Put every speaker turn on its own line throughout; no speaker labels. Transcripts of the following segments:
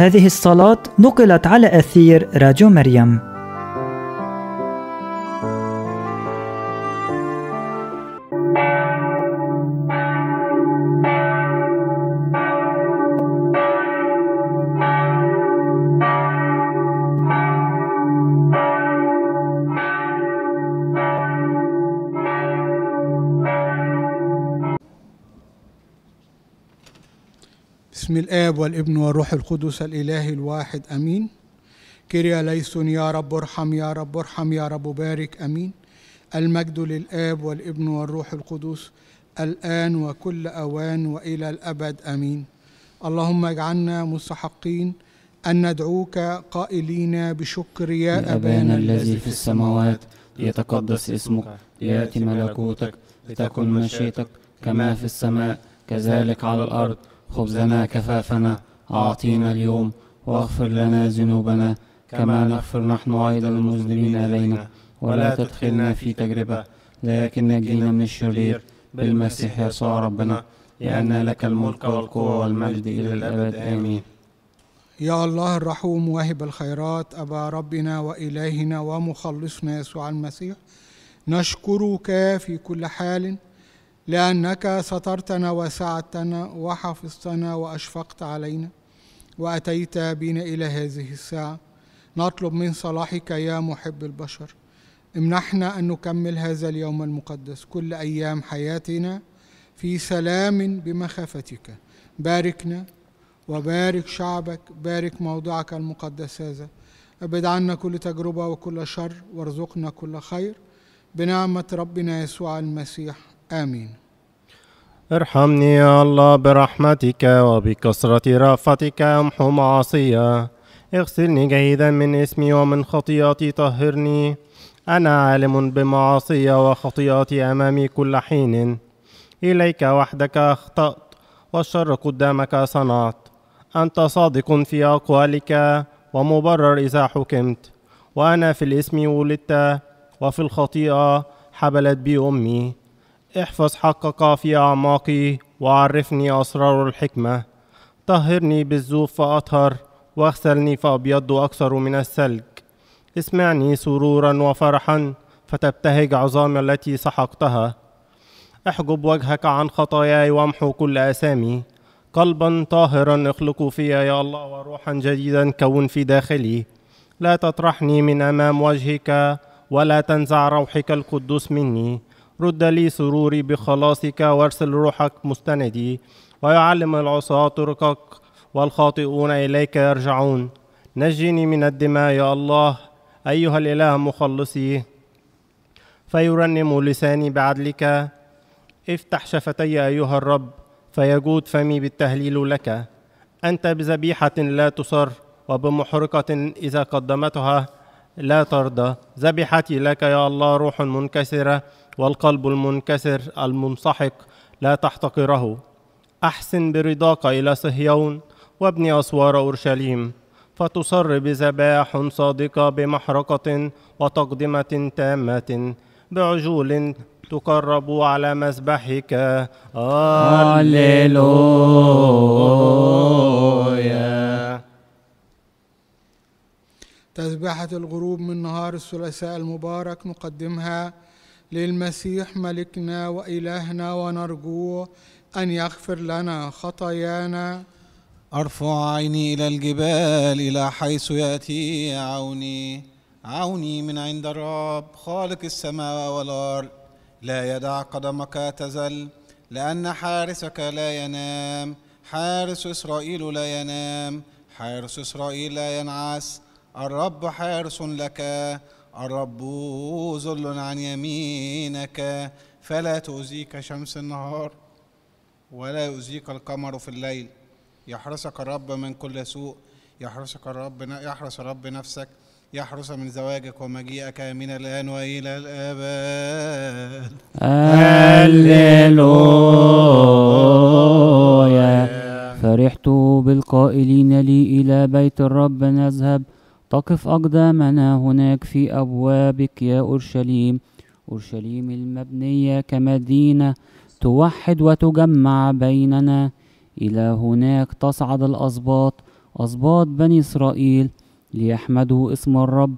هذه الصلاة نقلت على أثير راديو مريم
الآب والابن والروح القدس الإله الواحد أمين كريا ليسون يا رب ارحم يا رب ارحم يا رب بارك أمين المجد للآب والابن والروح القدس الآن وكل أوان وإلى الأبد أمين اللهم اجعلنا مستحقين أن ندعوك قائلين بشكر يا أبانا الذي في السماوات ليتقدس اسمك ليأتي ملكوتك لتكن مشيتك كما في
السماء كذلك على الأرض خبزنا كفافنا أعطينا اليوم واغفر لنا ذنوبنا كما نغفر نحن أيضا المذنبين إلينا ولا تدخلنا في تجربة لكن نجينا من الشرير بالمسيح يسوع ربنا لأن لك الملك والقوة والمجد إلى الأبد آمين
يا الله الرحوم واهب الخيرات أبا ربنا وإلهنا ومخلصنا يسوع المسيح نشكرك في كل حال لأنك سترتنا وساعدتنا وحفظتنا وأشفقت علينا وأتيت بنا إلى هذه الساعة نطلب من صلاحك يا محب البشر امنحنا أن نكمل هذا اليوم المقدس كل أيام حياتنا في سلام بمخافتك باركنا وبارك شعبك بارك موضعك المقدس هذا ابعد عنا كل تجربة وكل شر وارزقنا كل خير بنعمة ربنا يسوع المسيح آمين
ارحمني يا الله برحمتك وبكثرة رافتك أمحو معصية اغسلني جيدا من اسمي ومن خطيئتي طهرني أنا عالم بمعاصي وخطيئتي أمامي كل حين إليك وحدك أخطأت والشر قدامك صنعت أنت صادق في أقوالك ومبرر إذا حكمت وأنا في الإسم ولدت وفي الخطيئة حبلت بي أمي احفظ حقك في أعماقي وعرفني أسرار الحكمة طهرني بالزوف فأطهر واغسلني فأبيض أكثر من الثلج اسمعني سرورا وفرحا فتبتهج عظامي التي سحقتها احجب وجهك عن خطاياي وامحو كل أسامي قلبا طاهرا اخلق فيا يا الله وروحا جديدا كون في داخلي لا تطرحني من أمام وجهك ولا تنزع روحك القدوس مني رد لي سروري بخلاصك وارسل روحك مستندي ويعلم العصاة طرقك والخاطئون إليك يرجعون نجني من الدماء يا الله أيها الإله مخلصي فيرنم لساني بعدلك افتح شفتي أيها الرب فيجود فمي بالتهليل لك أنت بذبيحة لا تصر وبمحرقة إذا قدمتها لا ترضى ذبيحتي لك يا الله روح منكسرة والقلب المنكسر المنسحق لا تحتقره أحسن برضاك إلى صهيون وابن أسوار أورشليم فتصر بذبائح صادقة بمحرقة وتقدمة تامة بعجول تقرب على مذبحك هللويا
تسبحة الغروب من نهار الثلاثاء المبارك نقدمها للمسيح ملكنا وإلهنا ونرجوه أن يغفر لنا خطايانا أرفع عيني إلى الجبال
إلى حيث يأتي عوني عوني من عند الرب خالق السماء والأرض لا يدع قدمك تزل لأن حارسك لا ينام حارس إسرائيل لا ينام حارس إسرائيل لا ينعس الرب حارس لك الرب ظل عن يمينك فلا تؤذيك شمس النهار ولا يؤذيك القمر في الليل يحرسك الرب من كل سوء يحرسك الرب يحرس الرب نفسك يحرس من زواجك ومجيئك من الآن وإلى الابد
هللويا فرحت بالقائلين لي إلى بيت الرب نذهب تقف أقدامنا هناك في أبوابك يا أورشليم أورشليم المبنية كمدينة توحد وتجمع بيننا إلى هناك تصعد الأسباط أسباط بني إسرائيل ليحمدوا اسم الرب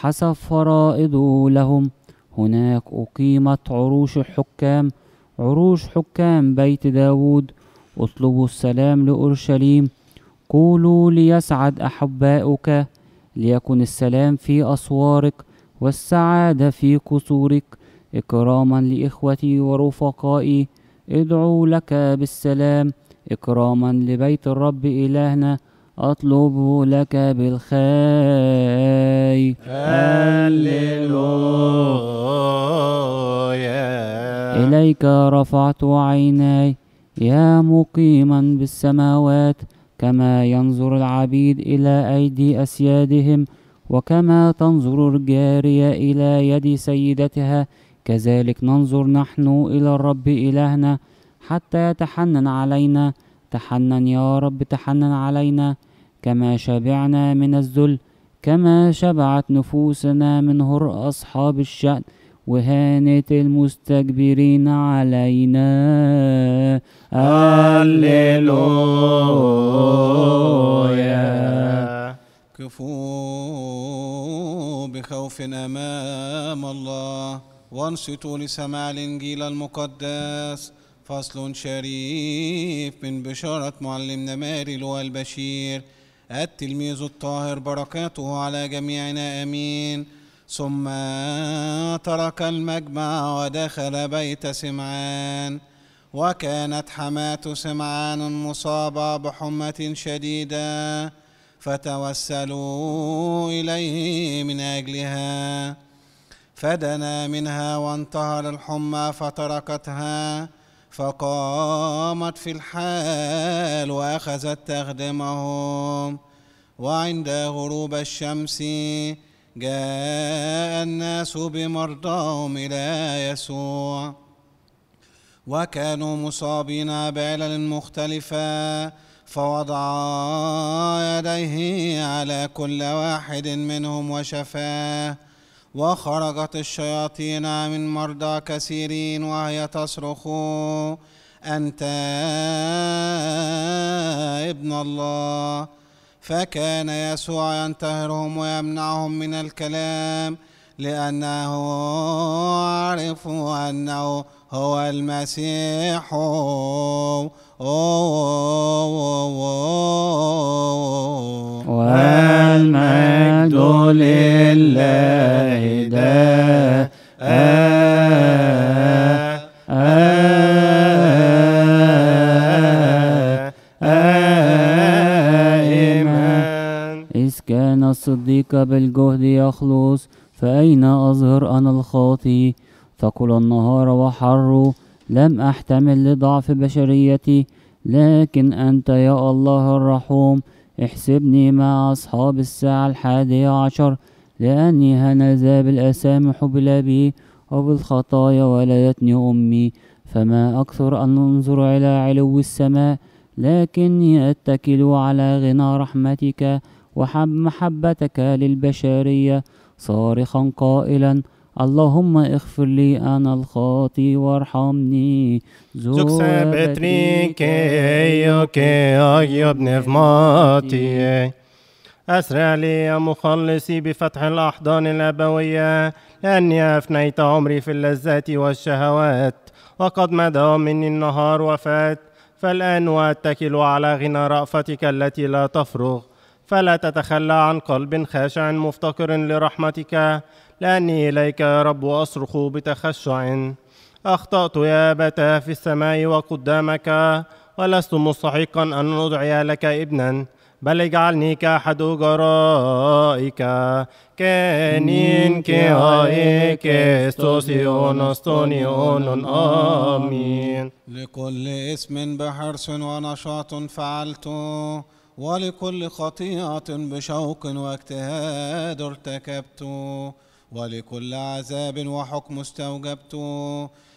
حسب فرائضه لهم هناك أقيمت عروش الحكام عروش حكام بيت داود اطلبوا السلام لأورشليم قولوا ليسعد أحباؤك ليكن السلام في أسوارك والسعادة في قصورك إكراما لإخوتي ورفقائي ادعو لك بالسلام إكراما لبيت الرب إلهنا أطلب لك بالخير هللويا إليك رفعت عيناي يا مقيما بالسماوات كما ينظر العبيد إلى أيدي أسيادهم وكما تنظر الجارية إلى يد سيدتها كذلك ننظر نحن إلى الرب إلهنا حتى يتحنن علينا تحنن يا رب تحنن علينا كما شبعنا من الذل كما شبعت نفوسنا من هر أصحاب الشأن وهانة المستكبرين علينا هللويا
كفوا بخوف أمام الله وانصتوا لسماع الإنجيل المقدس فصل شريف من بشارة معلمنا ماري لو البشير التلميذ الطاهر بركاته على جميعنا آمين ثم ترك المجمع ودخل بيت سمعان وكانت حماة سمعان مصابة بحمة شديدة فتوسلوا إليه من أجلها فدنا منها وانتهر الحمى فتركتها فقامت في الحال وأخذت تخدمهم وعند غروب الشمس جاء الناس بمرضاهم إلى يسوع وكانوا مصابين بعلل مختلفة فوضع يديه على كل واحد منهم وشفاه وخرجت الشياطين من مرضى كثيرين وهي تصرخ أنت ابن الله فكان يسوع ينتهرهم ويمنعهم من الكلام لأنه عرف أنه هو المسيح
والمجد لله ده آه آه كان الصديق بالجهد يخلص فأين أظهر أنا الخاطي فكل النهار وحر لم أحتمل لضعف بشريتي لكن أنت يا الله الرحوم احسبني مع أصحاب الساعة الحادية عشر لأني هنذا بالأسامح بلبي وبالخطايا ولدتني أمي فما أكثر أن أنظر إلى علو السماء لكني أتكل على غنى رحمتك وحب محبتك للبشرية صارخا قائلا اللهم اغفر لي أنا الخاطي وارحمني زوج سبتريكي يوكي في
أسرع لي يا مخلصي بفتح الأحضان الأبوية لأني أفنيت عمري في اللذات والشهوات وقد مضى مني النهار وفات فالآن أتكل على غنى رأفتك التي لا تفرغ فلا تتخلى عن قلب خاشع مفتقر لرحمتك لأني إليك يا رب أصرخ بتخشع أخطأت يا أبتا في السماء وقدامك ولست مستحقا أن أدعي لك ابنا بل اجعلني كأحد أجرائك كانين كهاي كستوسيونستونيون آمين
لكل اسم بحرص ونشاط فعلته ولكل خطيئة بشوق واجتهاد ارتكبت ولكل عذاب وحكم استوجبت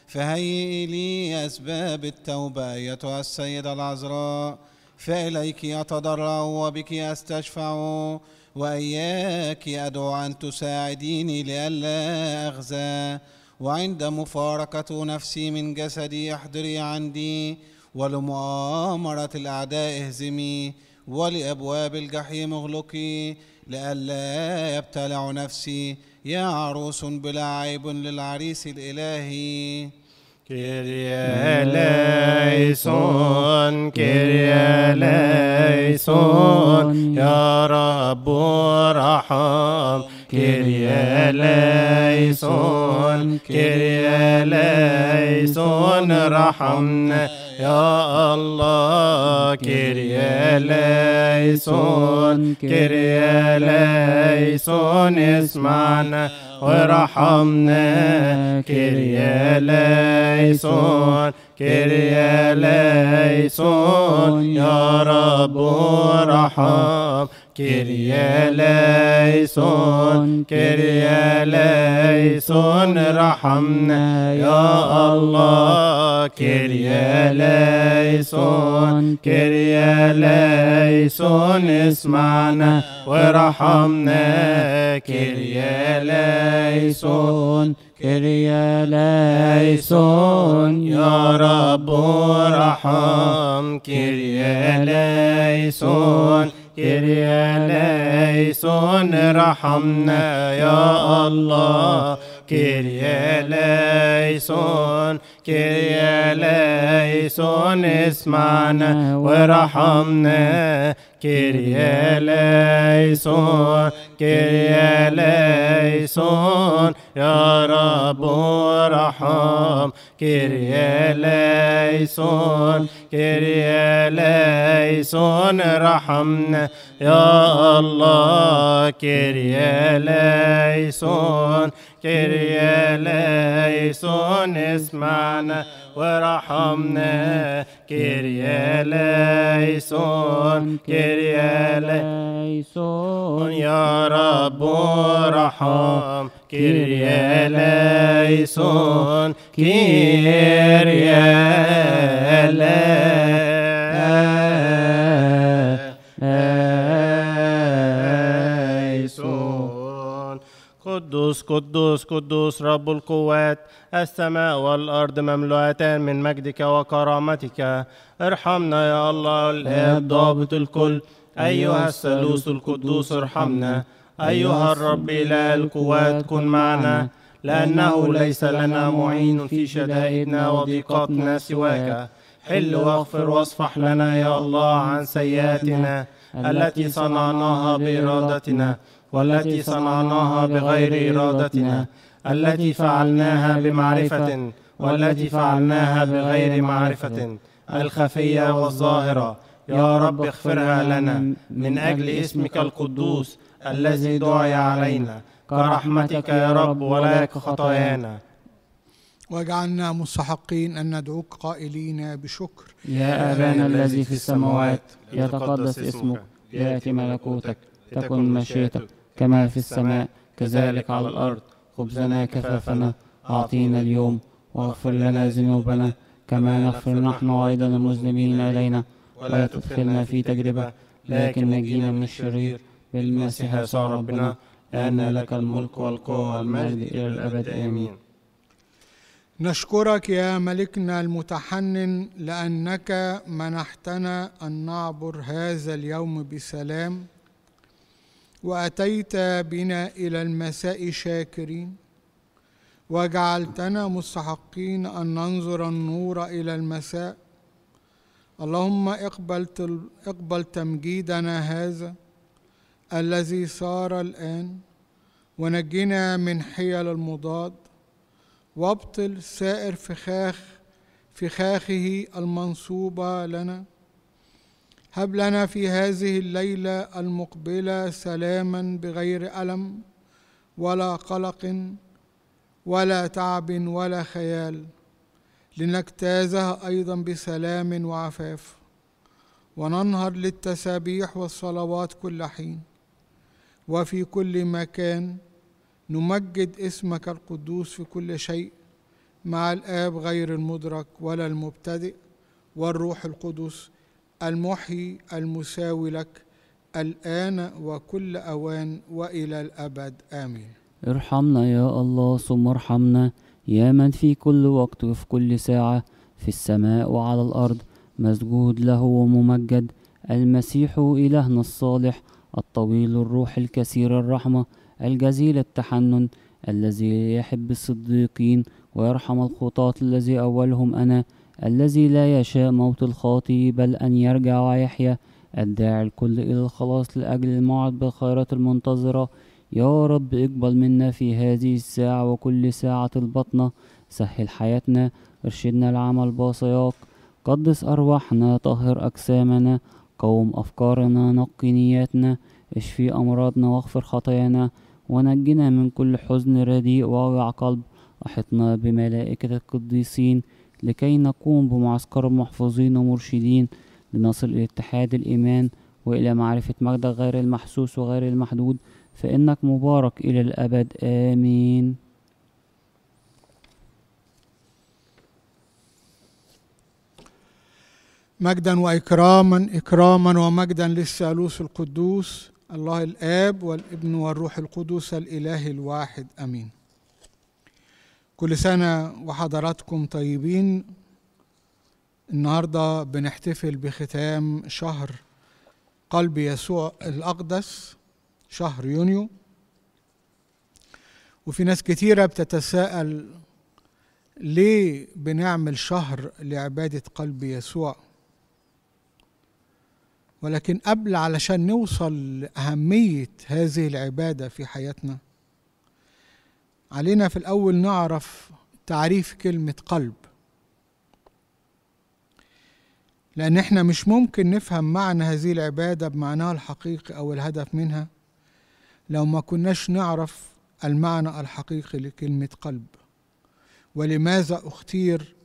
فهيئ لي أسباب التوبة أيتها السيدة العذراء فإليك أتضرع وبك أستشفع وإياك أدعو أن تساعديني لئلا أخزى وعند مفارقة نفسي من جسدي احضري عندي ولمؤامرة الأعداء اهزمي ولأبواب الجحيم اغلقي لئلا يبتلع نفسي يا عروس بلا عيب للعريس الإلهي كرياليسون
كرياليسون يا رب ارحم كرياليسون كرياليسون رحمنا يا الله كيريا ليسون كيريا ليسون اسمعنا وارحمنا كيريا ليسون كيريا ليسون يا رب ارحمنا كيريا ليسون كيريا ليسون رحمنا يا الله كيريا ليسون كيريا
ليسون اسمعنا ورحمنا كيريا ليسون كريا ليسون يا رب
ارحم كريا ليسون كيريا ليسون رحمنا يا الله كيريا ليسون كيريا ليسون اسمعنا ورحمنا Kyrie eleison, Kyrie eleison, Ya Rabbu Raham. Kyrie eleison, Kyrie eleison, Rahamna. يا الله كيريا ليسون كيريا ليسون اسمعنا ورحمنا كيريا ليسون كيريا
ليسون يا رب ارحم كيريا
ليسون
كيريا ليسون
قدوس قدوس قدوس رب القوات السماء والأرض مملوءتان من مجدك وكرامتك ارحمنا يا الله الآب ضابط الكل أيها الثالوث القدوس ارحمنا أيها الرب إله القوات كن معنا لأنه ليس لنا معين في شدائدنا وضيقاتنا سواك حل واغفر واصفح لنا يا الله عن سيئاتنا التي صنعناها بإرادتنا
والتي صنعناها بغير إرادتنا التي فعلناها بمعرفة والتي فعلناها بغير معرفة
الخفية والظاهرة يا رب اغفرها لنا من أجل اسمك القدوس الذي دعي علينا كرحمتك يا رب ولا
كخطايانا واجعلنا مستحقين أن ندعوك قائلين بشكر يا أبانا
الذي في السماوات يتقدس اسمك يأتي ملكوتك تكن مشيتك كما في السماء كذلك على الأرض خبزنا كفافنا أعطينا اليوم واغفر لنا ذنوبنا كما نغفر نحن أيضا المذنبين إلينا ولا تدخلنا في تجربة لكن نجينا من الشرير بالمسيح يسوع ربنا لأن لك الملك والقوة والمجد إلى الأبد آمين
نشكرك يا ملكنا المتحنن لأنك منحتنا أن نعبر هذا اليوم بسلام واتيت بنا الى المساء شاكرين وجعلتنا مستحقين ان ننظر النور الى المساء اللهم اقبل تمجيدنا هذا الذي صار الان ونجنا من حيل المضاد وابطل سائر فخاخ فخاخه المنصوبه لنا هب لنا في هذه الليله المقبله سلاما بغير الم ولا قلق ولا تعب ولا خيال لنجتازها ايضا بسلام وعفاف وننهض للتسابيح والصلوات كل حين وفي كل مكان نمجد اسمك القدوس في كل شيء مع الاب غير المدرك ولا المبتدئ والروح القدس المحيي المساوي لك الآن وكل أوان وإلى
الأبد آمين ارحمنا يا الله ثم ارحمنا يا من في كل وقت وفي كل ساعة في السماء وعلى الأرض مسجود له وممجد المسيح إلهنا الصالح الطويل الروح الكثير الرحمة الجزيل التحنن الذي يحب الصديقين ويرحم الخطاة الذي أولهم أنا الذي لا يشاء موت الخاطي بل أن يرجع ويحيا الداعي الكل إلى الخلاص لأجل الموعد بالخيرات المنتظرة يا رب اقبل منا في هذه الساعة وكل ساعة البطنة سهل حياتنا ارشدنا العمل باصياك قدس أرواحنا طهر أجسامنا قوم أفكارنا نقي نياتنا اشفي أمراضنا واغفر خطايانا ونجنا من كل حزن رديء ووجع قلب أحطنا بملائكة القديسين لكي نقوم بمعسكر محفوظين ومرشدين لنصل إلى اتحاد الإيمان وإلى معرفة مجدك غير المحسوس وغير المحدود فإنك مبارك إلى الأبد آمين
مجدا واكراما اكراما ومجدا للثالوث القدوس الله الاب والابن والروح القدوس الاله الواحد امين كل سنة وحضراتكم طيبين النهاردة بنحتفل بختام شهر قلب يسوع الأقدس شهر يونيو وفي ناس كتيرة بتتساءل ليه بنعمل شهر لعبادة قلب يسوع ولكن قبل علشان نوصل لأهمية هذه العبادة في حياتنا علينا في الاول نعرف تعريف كلمه قلب لان احنا مش ممكن نفهم معنى هذه العباده بمعناها الحقيقي او الهدف منها لو ما كناش نعرف المعنى الحقيقي لكلمه قلب ولماذا اختير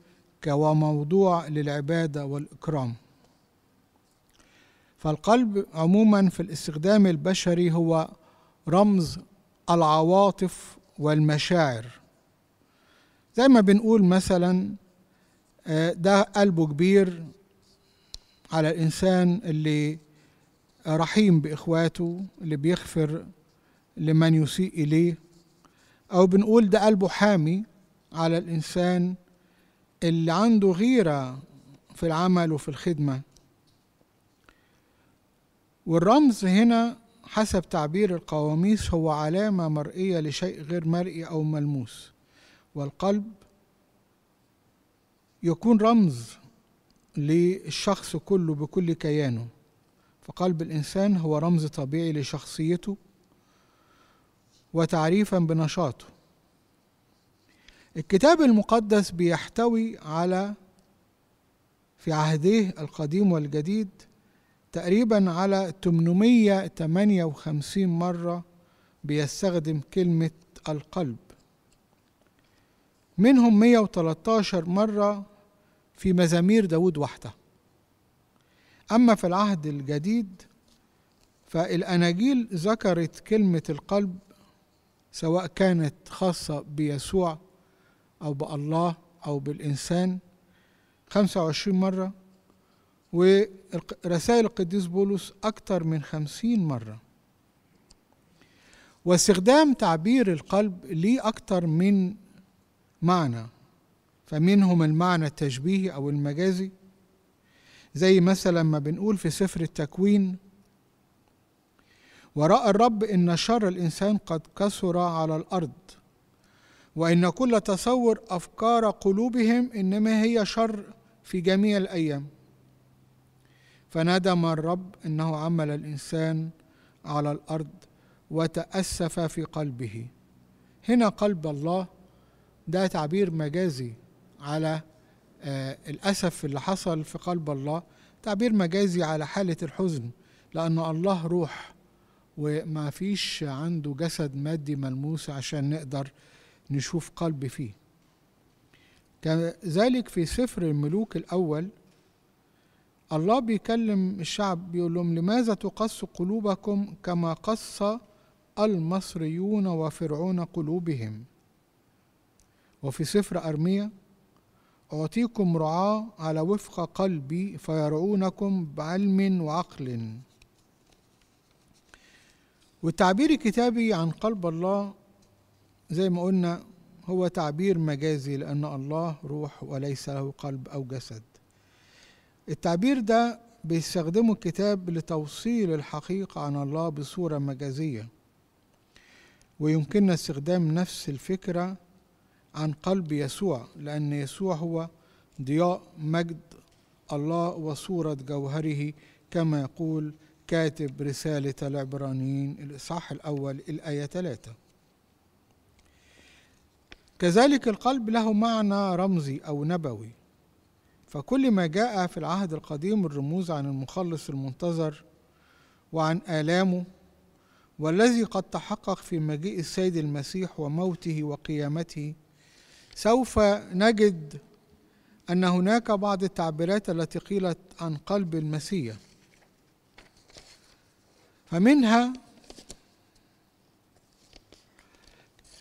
كموضوع للعباده والاكرام فالقلب عموما في الاستخدام البشري هو رمز العواطف والمشاعر زي ما بنقول مثلا آه، ده قلبه كبير على الإنسان اللي رحيم بإخواته اللي بيغفر لمن يسيء إليه أو بنقول ده قلبه حامي على الإنسان اللي عنده غيرة في العمل وفي الخدمة والرمز هنا حسب تعبير القواميس هو علامة مرئية لشيء غير مرئي أو ملموس والقلب يكون رمز للشخص كله بكل كيانه فقلب الإنسان هو رمز طبيعي لشخصيته وتعريفا بنشاطه الكتاب المقدس بيحتوي على في عهديه القديم والجديد تقريبا على 858 مرة بيستخدم كلمة القلب منهم 113 مرة في مزامير داود وحده أما في العهد الجديد فالأناجيل ذكرت كلمة القلب سواء كانت خاصة بيسوع أو بالله أو بالإنسان 25 مرة ورسائل القديس بولس أكثر من خمسين مرة واستخدام تعبير القلب ليه أكثر من معنى فمنهم المعنى التشبيهي أو المجازي زي مثلا ما بنقول في سفر التكوين ورأى الرب إن شر الإنسان قد كثر على الأرض وإن كل تصور أفكار قلوبهم إنما هي شر في جميع الأيام فندم الرب انه عمل الانسان على الارض وتاسف في قلبه هنا قلب الله ده تعبير مجازي على آه، الاسف اللي حصل في قلب الله تعبير مجازي على حاله الحزن لان الله روح وما فيش عنده جسد مادي ملموس عشان نقدر نشوف قلب فيه كذلك في سفر الملوك الاول الله بيكلم الشعب بيقول لهم لماذا تقص قلوبكم كما قص المصريون وفرعون قلوبهم وفي سفر أرمية أعطيكم رعاة على وفق قلبي فيرعونكم بعلم وعقل والتعبير الكتابي عن قلب الله زي ما قلنا هو تعبير مجازي لأن الله روح وليس له قلب أو جسد التعبير ده بيستخدمه الكتاب لتوصيل الحقيقة عن الله بصورة مجازية ويمكننا استخدام نفس الفكرة عن قلب يسوع لأن يسوع هو ضياء مجد الله وصورة جوهره كما يقول كاتب رسالة العبرانيين الإصحاح الأول الآية ثلاثة كذلك القلب له معنى رمزي أو نبوي فكل ما جاء في العهد القديم الرموز عن المخلص المنتظر وعن آلامه والذي قد تحقق في مجيء السيد المسيح وموته وقيامته سوف نجد أن هناك بعض التعبيرات التي قيلت عن قلب المسيح فمنها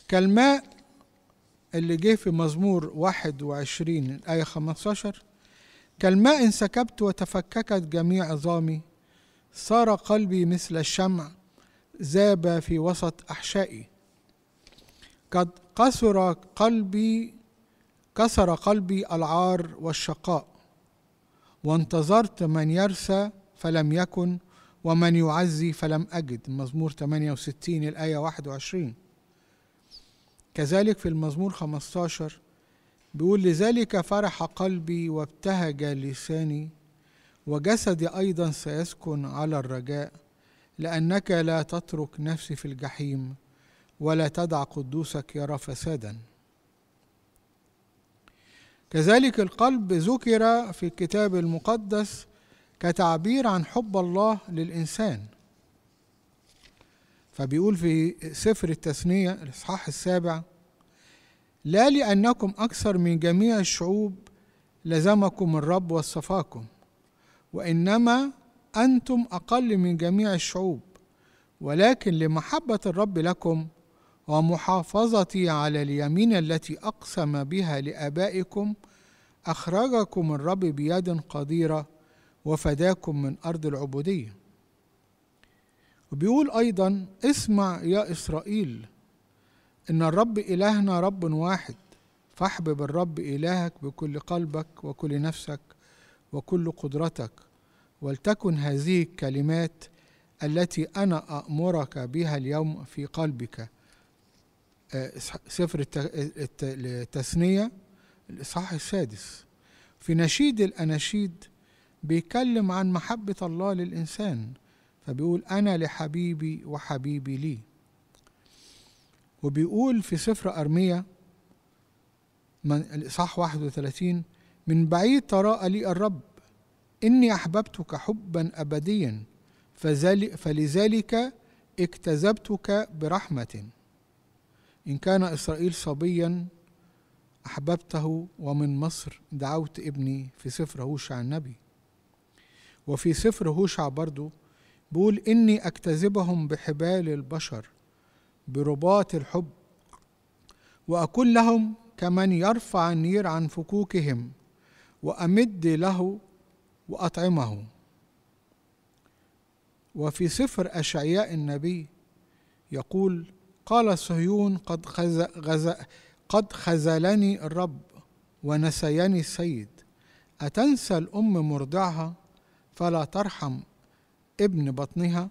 كالماء اللي جه في مزمور 21 الآية 15 كالماء انسكبت وتفككت جميع عظامي صار قلبي مثل الشمع ذاب في وسط احشائي قد كسر قلبي كسر قلبي العار والشقاء وانتظرت من يرثى فلم يكن ومن يعزي فلم أجد مزمور 68 الآية 21 كذلك في المزمور 15 بيقول لذلك فرح قلبي وابتهج لساني وجسدي أيضا سيسكن على الرجاء لأنك لا تترك نفسي في الجحيم ولا تدع قدوسك يرى فسادا كذلك القلب ذكر في الكتاب المقدس كتعبير عن حب الله للإنسان فبيقول في سفر التثنية الإصحاح السابع لا لأنكم أكثر من جميع الشعوب لزمكم الرب وصفاكم وإنما أنتم أقل من جميع الشعوب ولكن لمحبة الرب لكم ومحافظتي على اليمين التي أقسم بها لآبائكم أخرجكم الرب بيد قديرة وفداكم من أرض العبودية وبيقول أيضا اسمع يا إسرائيل إن الرب إلهنا رب واحد فاحبب الرب إلهك بكل قلبك وكل نفسك وكل قدرتك ولتكن هذه الكلمات التي أنا أأمرك بها اليوم في قلبك آه، سفر التثنية الإصحاح السادس في نشيد الأناشيد بيتكلم عن محبة الله للإنسان فبيقول أنا لحبيبي وحبيبي لي وبيقول في سفر أرمية من الإصحاح 31 من بعيد تراءى لي الرب إني أحببتك حبا أبديا فلذلك اكتذبتك برحمة إن كان إسرائيل صبيا أحببته ومن مصر دعوت ابني في سفر هوشع النبي وفي سفر هوشع برضو بيقول إني أكتذبهم بحبال البشر برباط الحب وأكون لهم كمن يرفع النير عن فكوكهم وأمد له وأطعمه وفي سفر أشعياء النبي يقول قال صهيون قد, خز غز قد خزلني الرب ونسيني السيد أتنسى الأم مرضعها فلا ترحم ابن بطنها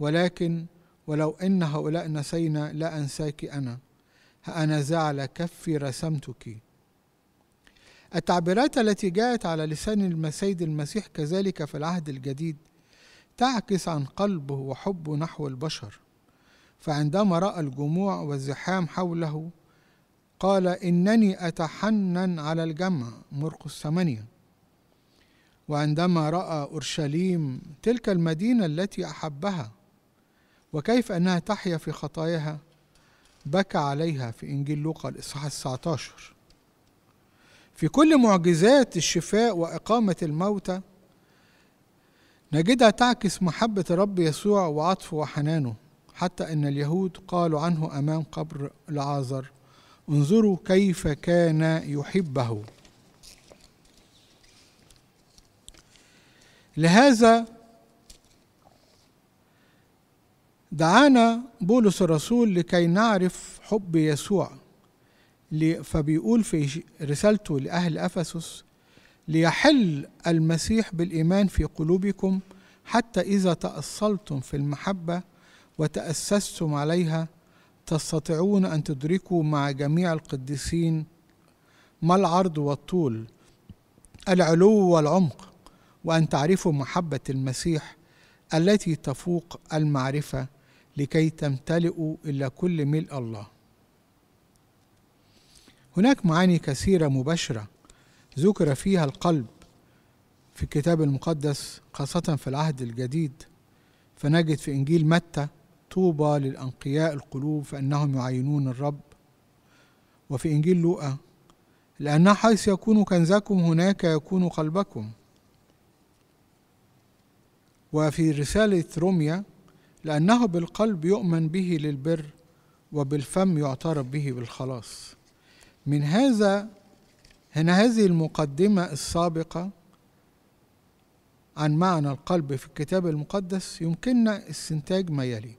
ولكن ولو أن هؤلاء نسينا لا أنساك أنا أنا زعل كفي رسمتك التعبيرات التي جاءت على لسان المسيد المسيح كذلك في العهد الجديد تعكس عن قلبه وحبه نحو البشر فعندما راى الجموع والزحام حوله قال انني اتحنن على الجمع مرقس ثمانيه وعندما راى اورشليم تلك المدينه التي احبها وكيف أنها تحيا في خطاياها بكى عليها في إنجيل لوقا الإصحاح 19 في كل معجزات الشفاء وإقامة الموتى نجدها تعكس محبة الرب يسوع وعطفه وحنانه حتى أن اليهود قالوا عنه أمام قبر لعازر انظروا كيف كان يحبه لهذا دعانا بولس الرسول لكي نعرف حب يسوع فبيقول في رسالته لأهل أفسس ليحل المسيح بالإيمان في قلوبكم حتى إذا تأصلتم في المحبة وتأسستم عليها تستطيعون أن تدركوا مع جميع القديسين ما العرض والطول العلو والعمق وأن تعرفوا محبة المسيح التي تفوق المعرفة لكي تمتلئوا إلى كل ملء الله هناك معاني كثيرة مباشرة ذكر فيها القلب في الكتاب المقدس خاصة في العهد الجديد فنجد في إنجيل متى طوبى للأنقياء القلوب فإنهم يعينون الرب وفي إنجيل لوقا لأن حيث يكون كنزكم هناك يكون قلبكم وفي رسالة روميا لأنه بالقلب يؤمن به للبر وبالفم يعترف به بالخلاص من هذا هنا هذه المقدمة السابقة عن معنى القلب في الكتاب المقدس يمكننا استنتاج ما يلي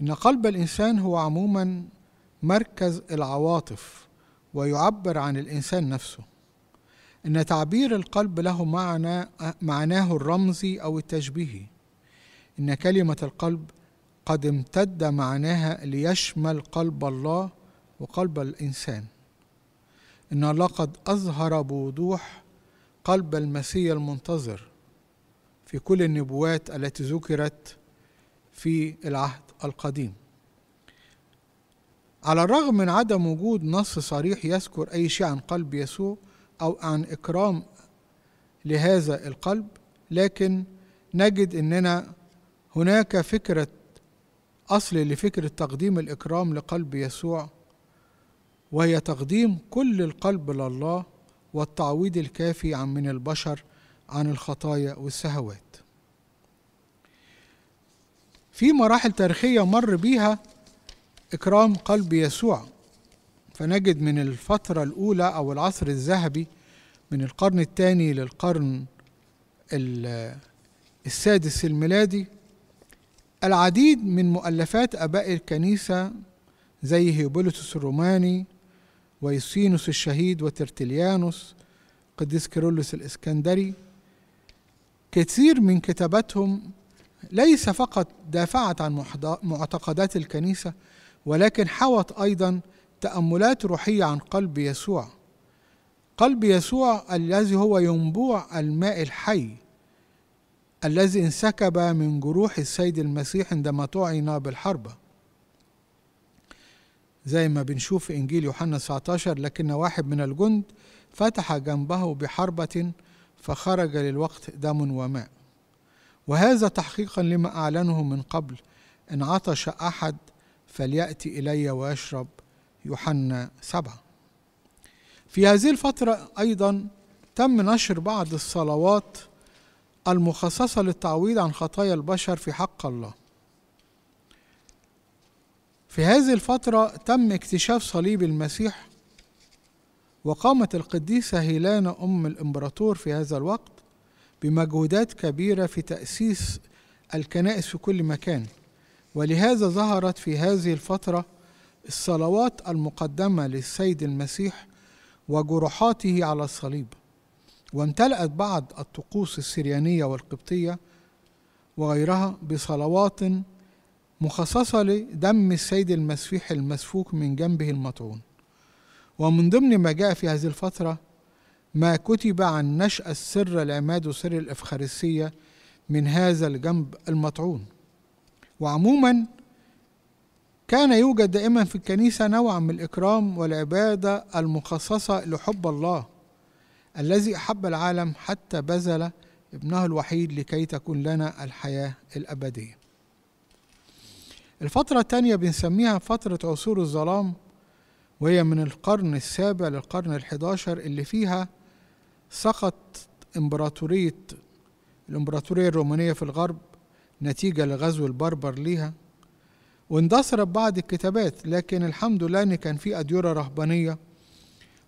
إن قلب الإنسان هو عموما مركز العواطف ويعبر عن الإنسان نفسه إن تعبير القلب له معنى معناه الرمزي أو التشبيهي إن كلمة القلب قد امتد معناها ليشمل قلب الله وقلب الإنسان إن الله قد أظهر بوضوح قلب المسيح المنتظر في كل النبوات التي ذكرت في العهد القديم على الرغم من عدم وجود نص صريح يذكر أي شيء عن قلب يسوع أو عن إكرام لهذا القلب لكن نجد أننا هناك فكرة أصل لفكرة تقديم الإكرام لقلب يسوع وهي تقديم كل القلب لله والتعويض الكافي عن من البشر عن الخطايا والسهوات في مراحل تاريخية مر بيها إكرام قلب يسوع فنجد من الفترة الأولى أو العصر الذهبي من القرن الثاني للقرن السادس الميلادي العديد من مؤلفات آباء الكنيسة زي هيوبوليتوس الروماني ويوسينوس الشهيد وترتليانوس قديس كيرلس الإسكندري كثير من كتاباتهم ليس فقط دافعت عن معتقدات الكنيسة ولكن حوت أيضا تأملات روحية عن قلب يسوع قلب يسوع الذي هو ينبوع الماء الحي الذي انسكب من جروح السيد المسيح عندما طعن بالحربة زي ما بنشوف في إنجيل يوحنا 19 لكن واحد من الجند فتح جنبه بحربة فخرج للوقت دم وماء وهذا تحقيقا لما أعلنه من قبل إن عطش أحد فليأتي إلي ويشرب يوحنا سبعة في هذه الفترة أيضا تم نشر بعض الصلوات المخصصة للتعويض عن خطايا البشر في حق الله في هذه الفترة تم اكتشاف صليب المسيح وقامت القديسة هيلانا أم الإمبراطور في هذا الوقت بمجهودات كبيرة في تأسيس الكنائس في كل مكان ولهذا ظهرت في هذه الفترة الصلوات المقدمة للسيد المسيح وجروحاته على الصليب وامتلأت بعض الطقوس السريانية والقبطية وغيرها بصلوات مخصصة لدم السيد المسيح المسفوك من جنبه المطعون ومن ضمن ما جاء في هذه الفترة ما كتب عن نشأة سر العماد وسر الإفخارسية من هذا الجنب المطعون وعموما كان يوجد دائما في الكنيسة نوع من الإكرام والعبادة المخصصة لحب الله الذي أحب العالم حتى بذل ابنه الوحيد لكي تكون لنا الحياة الأبدية الفترة الثانية بنسميها فترة عصور الظلام وهي من القرن السابع للقرن الحداشر اللي فيها سقط إمبراطورية الإمبراطورية الرومانية في الغرب نتيجة لغزو البربر ليها واندثرت بعض الكتابات لكن الحمد لله ان كان في اديره رهبانيه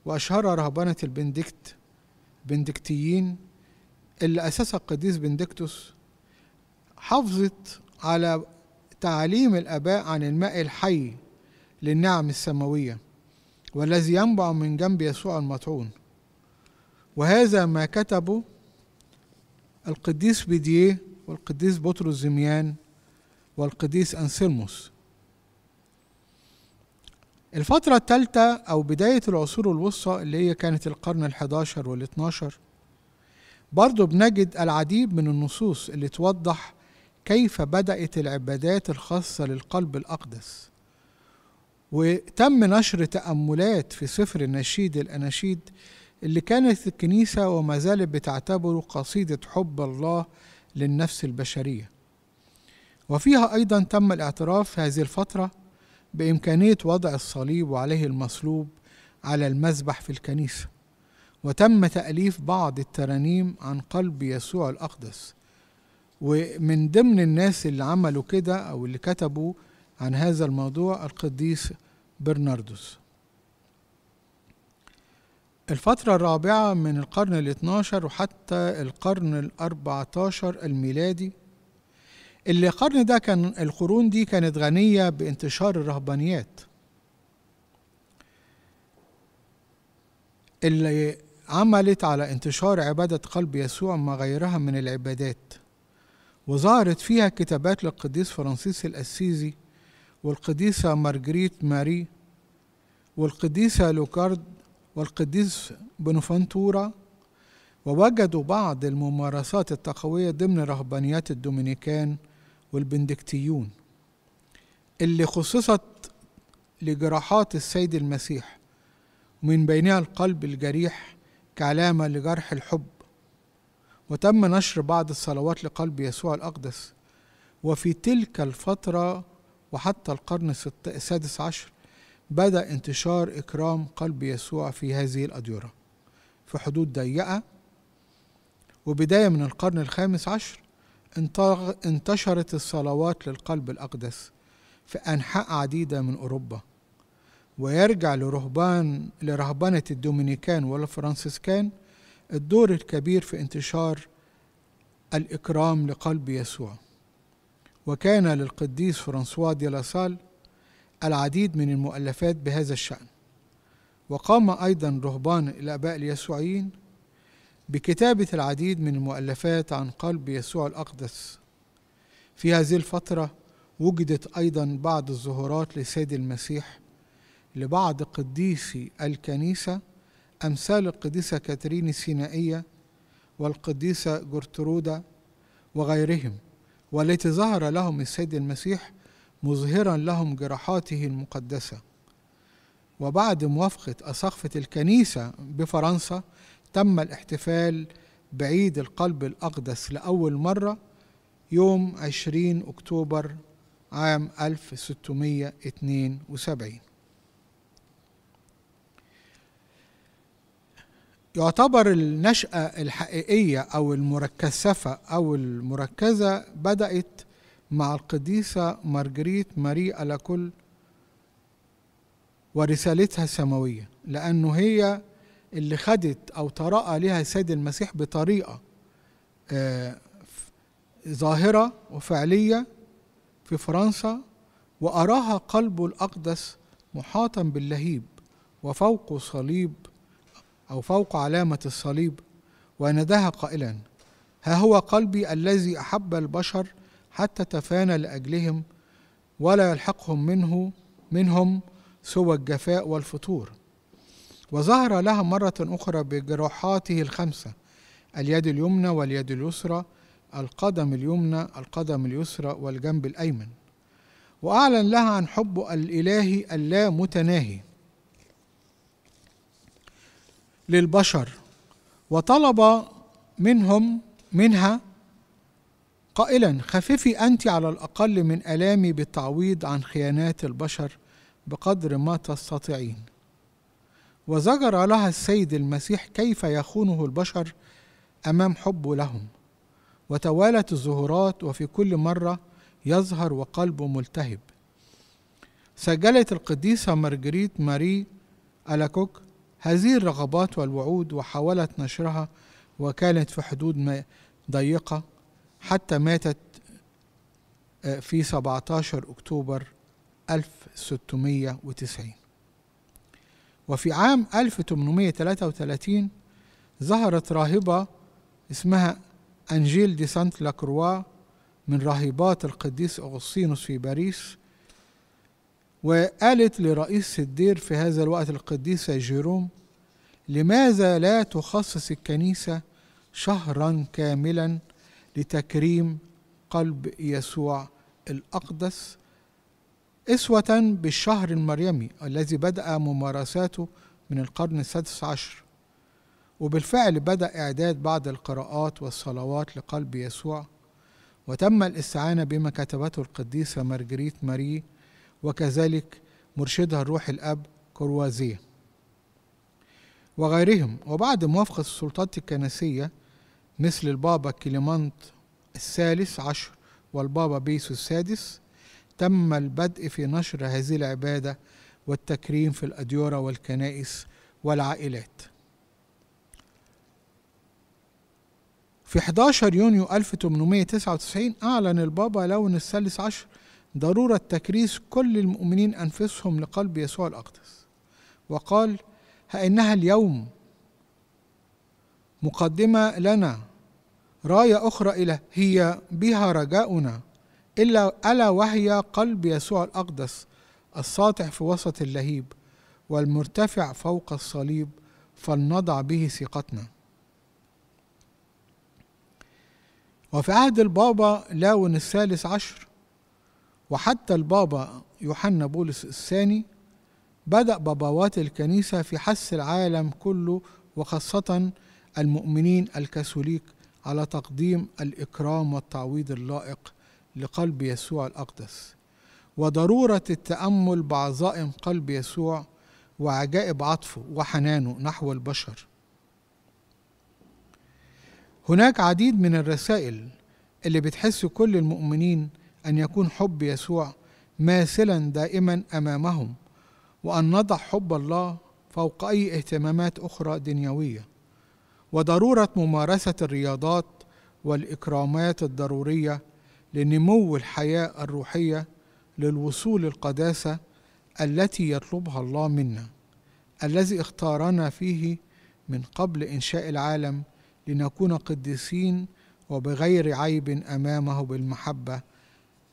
واشهرها رهبنه البندكت بندكتيين اللي أسسها القديس بندكتوس حافظت على تعليم الآباء عن الماء الحي للنعم السماوية والذي ينبع من جنب يسوع المطعون وهذا ما كتبه القديس بيديه والقديس بطرس زميان والقديس أنسلموس الفترة الثالثة أو بداية العصور الوسطى اللي هي كانت القرن الحداشر والاثناشر برضو بنجد العديد من النصوص اللي توضح كيف بدأت العبادات الخاصة للقلب الأقدس وتم نشر تأملات في سفر النشيد الأناشيد اللي كانت الكنيسة وما زالت بتعتبره قصيدة حب الله للنفس البشرية وفيها أيضا تم الاعتراف في هذه الفترة بإمكانية وضع الصليب وعليه المصلوب على المذبح في الكنيسة وتم تأليف بعض الترانيم عن قلب يسوع الأقدس ومن ضمن الناس اللي عملوا كده أو اللي كتبوا عن هذا الموضوع القديس برناردوس الفترة الرابعة من القرن الاثناشر وحتى القرن الأربعتاشر الميلادي اللي القرن ده كان القرون دي كانت غنية بانتشار الرهبانيات اللي عملت على انتشار عبادة قلب يسوع ما غيرها من العبادات وظهرت فيها كتابات للقديس فرانسيس الأسيزي والقديسة مارجريت ماري والقديسة لوكارد والقديس بنفنتورا ووجدوا بعض الممارسات التقوية ضمن رهبانيات الدومينيكان والبندكتيون اللي خصصت لجراحات السيد المسيح ومن بينها القلب الجريح كعلامة لجرح الحب وتم نشر بعض الصلوات لقلب يسوع الأقدس وفي تلك الفترة وحتى القرن السادس عشر بدأ انتشار إكرام قلب يسوع في هذه الأديرة في حدود ضيقة وبداية من القرن الخامس عشر انتشرت الصلوات للقلب الأقدس في أنحاء عديدة من أوروبا ويرجع لرهبان لرهبنة الدومينيكان والفرنسيسكان الدور الكبير في انتشار الإكرام لقلب يسوع وكان للقديس فرانسوا دي لاسال العديد من المؤلفات بهذا الشأن وقام أيضا رهبان الآباء اليسوعيين بكتابة العديد من المؤلفات عن قلب يسوع الأقدس في هذه الفترة وجدت أيضا بعض الظهورات لسيد المسيح لبعض قديسي الكنيسة أمثال القديسة كاترين السينائية والقديسة جرترودا وغيرهم والتي ظهر لهم السيد المسيح مظهرا لهم جراحاته المقدسة وبعد موافقة أسقفة الكنيسة بفرنسا تم الاحتفال بعيد القلب الأقدس لأول مرة يوم 20 أكتوبر عام 1672 يعتبر النشأة الحقيقية أو المركزفة أو المركزة بدأت مع القديسة مارجريت ماري ألاكل ورسالتها السماوية لأنه هي اللي خدت أو تراءى لها السيد المسيح بطريقة آه، ظاهرة وفعلية في فرنسا وأراها قلبه الأقدس محاطا باللهيب وفوق صليب أو فوق علامة الصليب وندها قائلا ها هو قلبي الذي أحب البشر حتى تفانى لأجلهم ولا يلحقهم منه منهم سوى الجفاء والفتور وظهر لها مرة أخرى بجراحاته الخمسة اليد اليمنى واليد اليسرى القدم اليمنى القدم اليسرى والجنب الأيمن وأعلن لها عن حبه الإلهي اللامتناهي للبشر وطلب منهم منها قائلا خففي أنت على الأقل من ألامي بالتعويض عن خيانات البشر بقدر ما تستطيعين وزجر لها السيد المسيح كيف يخونه البشر امام حبه لهم وتوالت الظهورات وفي كل مره يظهر وقلبه ملتهب سجلت القديسه مارجريت ماري الاكوك هذه الرغبات والوعود وحاولت نشرها وكانت في حدود ضيقه حتى ماتت آه، في 17 اكتوبر 1690 وفي عام 1833 ظهرت راهبة اسمها أنجيل دي سانت لاكروا من راهبات القديس أغسطينوس في باريس وقالت لرئيس الدير في هذا الوقت القديسة جيروم لماذا لا تخصص الكنيسة شهرا كاملا لتكريم قلب يسوع الأقدس إسوة بالشهر المريمي الذي بدأ ممارساته من القرن السادس عشر وبالفعل بدأ إعداد بعض القراءات والصلوات لقلب يسوع وتم الاستعانة بما كتبته القديسة مارجريت ماري وكذلك مرشدها الروح الأب كروازيه وغيرهم وبعد موافقة السلطات الكنسية مثل البابا كليمانت الثالث عشر والبابا بيسو السادس تم البدء في نشر هذه العبادة والتكريم في الأديرة والكنائس والعائلات في 11 يونيو 1899 أعلن البابا لون الثالث عشر ضرورة تكريس كل المؤمنين أنفسهم لقلب يسوع الأقدس وقال إنها اليوم مقدمة لنا راية أخرى إلى هي بها رجاؤنا إلا ألا وهي قلب يسوع الأقدس الساطع في وسط اللهيب والمرتفع فوق الصليب فلنضع به ثقتنا وفي عهد البابا لاون الثالث عشر وحتى البابا يوحنا بولس الثاني بدأ بابوات الكنيسة في حث العالم كله وخاصة المؤمنين الكاثوليك على تقديم الإكرام والتعويض اللائق لقلب يسوع الأقدس وضرورة التأمل بعظائم قلب يسوع وعجائب عطفه وحنانه نحو البشر هناك عديد من الرسائل اللي بتحس كل المؤمنين أن يكون حب يسوع ماثلا دائما أمامهم وأن نضع حب الله فوق أي اهتمامات أخرى دنيوية وضرورة ممارسة الرياضات والإكرامات الضرورية لنمو الحياه الروحيه للوصول القداسه التي يطلبها الله منا الذي اختارنا فيه من قبل انشاء العالم لنكون قديسين وبغير عيب امامه بالمحبه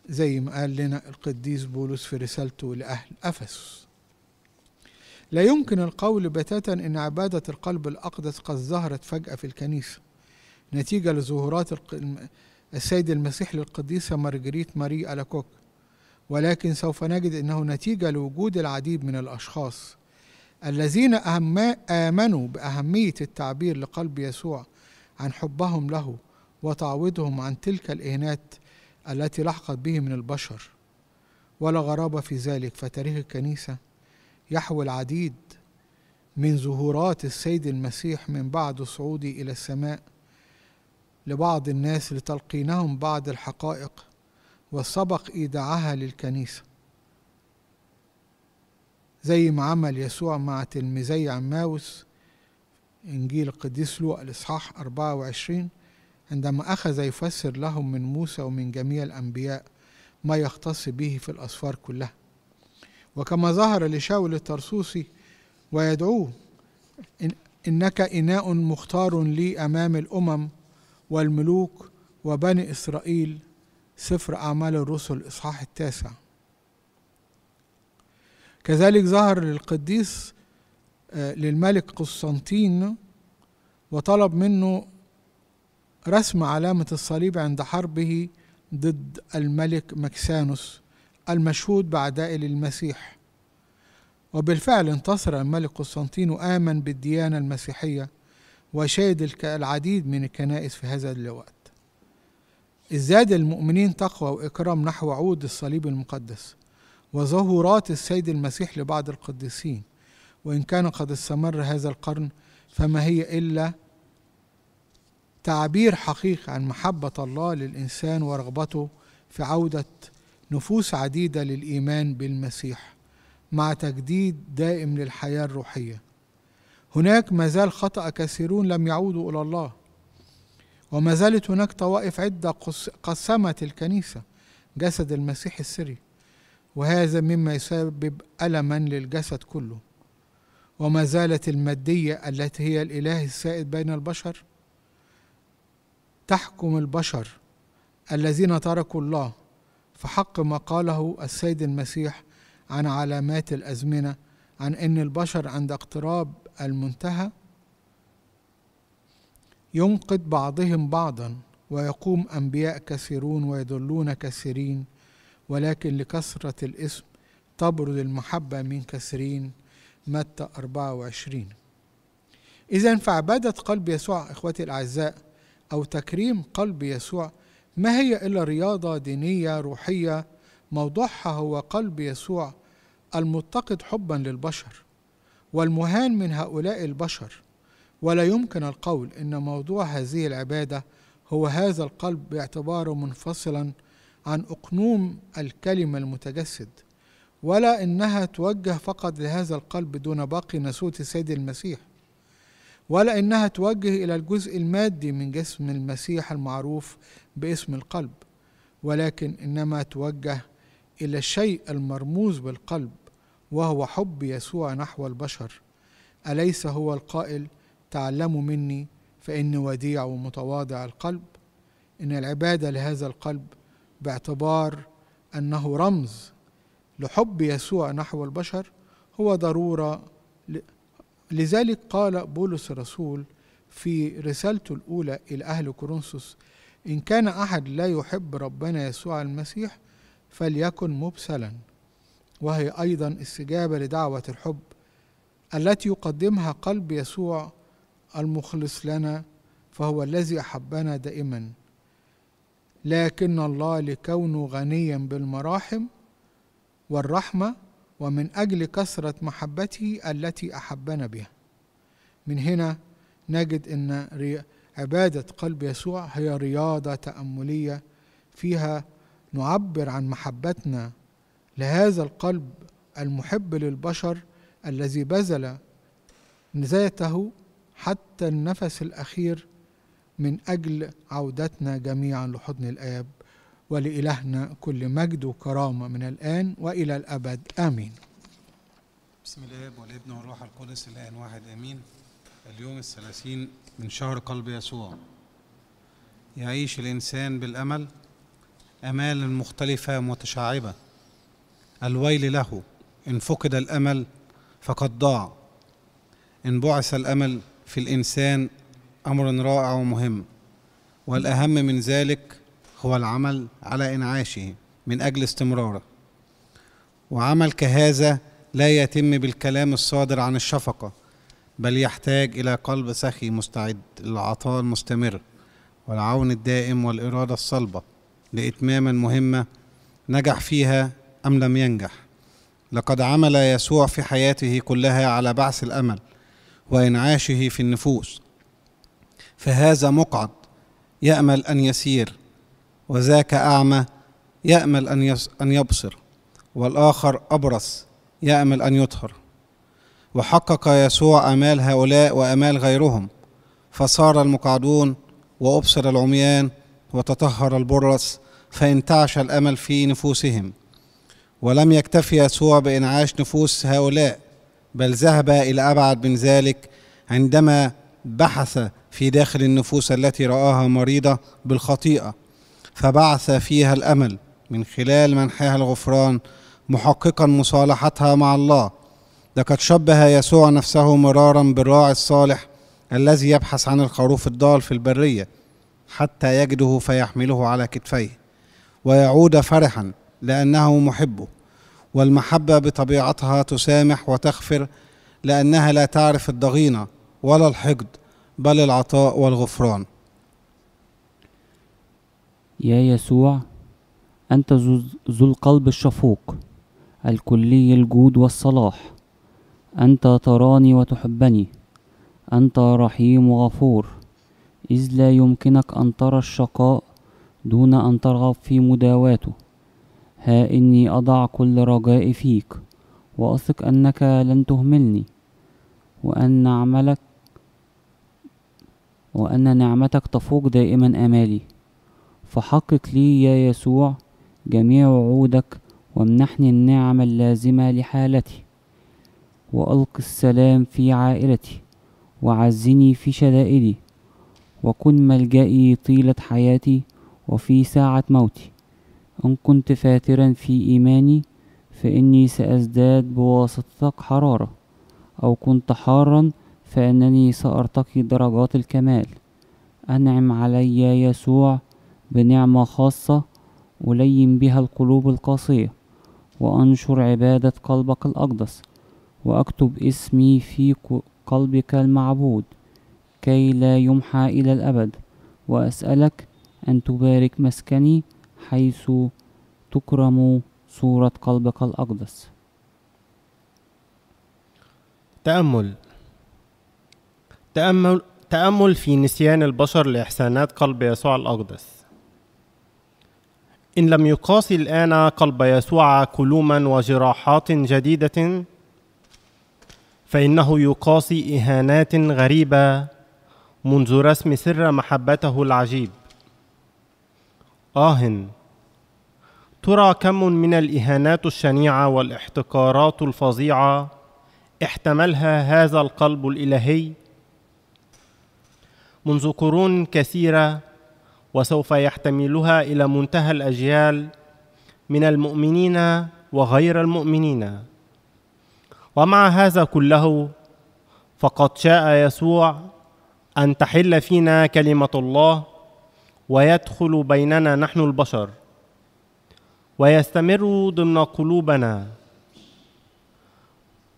زي ما قال لنا القديس بولس في رسالته لاهل افسس لا يمكن القول بتاتا ان عباده القلب الاقدس قد ظهرت فجاه في الكنيسه نتيجه لظهورات السيد المسيح للقديسة مارجريت ماري ألاكوك ولكن سوف نجد أنه نتيجة لوجود العديد من الأشخاص الذين آمنوا بأهمية التعبير لقلب يسوع عن حبهم له وتعويضهم عن تلك الإهانات التي لحقت به من البشر ولا غرابة في ذلك فتاريخ الكنيسة يحوي العديد من ظهورات السيد المسيح من بعد صعوده إلى السماء لبعض الناس لتلقينهم بعض الحقائق وسبق ايداعها للكنيسه زي ما عمل يسوع مع تلميذي عماوس انجيل القديس لوقا الاصحاح 24 عندما اخذ يفسر لهم من موسى ومن جميع الانبياء ما يختص به في الاسفار كلها وكما ظهر لشاول الترسوسي ويدعوه إن انك اناء مختار لي امام الامم والملوك وبني إسرائيل سفر أعمال الرسل إصحاح التاسع كذلك ظهر للقديس آه، للملك قسطنطين وطلب منه رسم علامة الصليب عند حربه ضد الملك مكسانوس المشهود بعداء للمسيح وبالفعل انتصر الملك قسطنطين وآمن بالديانة المسيحية وشهد العديد من الكنائس في هذا الوقت ازداد المؤمنين تقوى وإكرام نحو عود الصليب المقدس وظهورات السيد المسيح لبعض القديسين وإن كان قد استمر هذا القرن فما هي إلا تعبير حقيقي عن محبة الله للإنسان ورغبته في عودة نفوس عديدة للإيمان بالمسيح مع تجديد دائم للحياة الروحية هناك ما زال خطأ كثيرون لم يعودوا إلى الله وما زالت هناك طوائف عدة قسمت الكنيسة جسد المسيح السري وهذا مما يسبب ألما للجسد كله وما زالت المادية التي هي الإله السائد بين البشر تحكم البشر الذين تركوا الله فحق ما قاله السيد المسيح عن علامات الأزمنة عن أن البشر عند اقتراب المنتهى ينقذ بعضهم بعضا ويقوم انبياء كثيرون ويضلون كثيرين ولكن لكثره الاسم تبرد المحبه من كثيرين متى 24 اذا فعباده قلب يسوع اخوتي الاعزاء او تكريم قلب يسوع ما هي الا رياضه دينيه روحيه موضوعها هو قلب يسوع المتقد حبا للبشر والمهان من هؤلاء البشر ولا يمكن القول ان موضوع هذه العباده هو هذا القلب باعتباره منفصلا عن اقنوم الكلمه المتجسد ولا انها توجه فقط لهذا القلب دون باقي نسوت السيد المسيح ولا انها توجه الى الجزء المادي من جسم المسيح المعروف باسم القلب ولكن انما توجه الى الشيء المرموز بالقلب وهو حب يسوع نحو البشر أليس هو القائل تعلموا مني فإني وديع ومتواضع القلب إن العبادة لهذا القلب باعتبار أنه رمز لحب يسوع نحو البشر هو ضرورة لذلك قال بولس الرسول في رسالته الأولى إلى أهل كورنثوس إن كان أحد لا يحب ربنا يسوع المسيح فليكن مبسلا وهي ايضا استجابه لدعوه الحب التي يقدمها قلب يسوع المخلص لنا فهو الذي احبنا دائما لكن الله لكونه غنيا بالمراحم والرحمه ومن اجل كثره محبته التي احبنا بها من هنا نجد ان عباده قلب يسوع هي رياضه تامليه فيها نعبر عن محبتنا لهذا القلب المحب للبشر الذي بذل ذاته حتى النفس الأخير من أجل عودتنا جميعا لحضن الآب ولإلهنا كل مجد وكرامة من الآن وإلى الأبد آمين
بسم الله والابن والروح القدس الآن واحد آمين اليوم الثلاثين من شهر قلب يسوع يعيش الإنسان بالأمل أمال مختلفة متشعبة الويل له إن فقد الأمل فقد ضاع إن بعث الأمل في الإنسان أمر رائع ومهم والأهم من ذلك هو العمل على إنعاشه من أجل استمراره وعمل كهذا لا يتم بالكلام الصادر عن الشفقة بل يحتاج إلى قلب سخي مستعد للعطاء المستمر والعون الدائم والإرادة الصلبة لإتمام المهمة نجح فيها أم لم ينجح لقد عمل يسوع في حياته كلها على بعث الأمل وإنعاشه في النفوس فهذا مقعد يأمل أن يسير وذاك أعمى يأمل أن أن يبصر والآخر أبرص يأمل أن يطهر وحقق يسوع آمال هؤلاء وآمال غيرهم فصار المقعدون وأبصر العميان وتطهر البرص فانتعش الأمل في نفوسهم ولم يكتف يسوع بإنعاش نفوس هؤلاء بل ذهب إلى أبعد من ذلك عندما بحث في داخل النفوس التي رآها مريضة بالخطيئة فبعث فيها الأمل من خلال منحها الغفران محققا مصالحتها مع الله لقد شبه يسوع نفسه مرارا بالراعي الصالح الذي يبحث عن الخروف الضال في البرية حتى يجده فيحمله على كتفيه ويعود فرحا لأنه محبه والمحبة بطبيعتها تسامح وتغفر لأنها لا تعرف الضغينة ولا الحقد بل العطاء والغفران
يا يسوع أنت ذو القلب الشفوق الكلي الجود والصلاح أنت تراني وتحبني أنت رحيم وغفور إذ لا يمكنك أن ترى الشقاء دون أن ترغب في مداواته ها إني أضع كل رجائي فيك وأثق أنك لن تهملني وأن عملك وأن نعمتك تفوق دائما آمالي فحقق لي يا يسوع جميع وعودك وامنحني النعم اللازمة لحالتي وألق السلام في عائلتي وعزني في شدائدي وكن ملجئي طيلة حياتي وفي ساعة موتي إن كنت فاترا في إيماني فإني سأزداد بواسطتك حرارة أو كنت حارا فإنني سأرتقي درجات الكمال أنعم علي يسوع بنعمة خاصة ألين بها القلوب القاسية وأنشر عبادة قلبك الأقدس وأكتب اسمي في قلبك المعبود كي لا يمحى إلى الأبد وأسألك أن تبارك مسكني حيث تكرم صورة قلبك الأقدس
تأمل تأمل تأمل في نسيان البشر لإحسانات قلب يسوع الأقدس إن لم يقاسي الآن قلب يسوع كلوما وجراحات جديدة فإنه يقاسي إهانات غريبة منذ رسم سر محبته العجيب آه ترى كم من الإهانات الشنيعة والاحتقارات الفظيعة احتملها هذا القلب الإلهي منذ قرون كثيرة وسوف يحتملها إلى منتهى الأجيال من المؤمنين وغير المؤمنين ومع هذا كله فقد شاء يسوع أن تحل فينا كلمة الله ويدخل بيننا نحن البشر ويستمر ضمن قلوبنا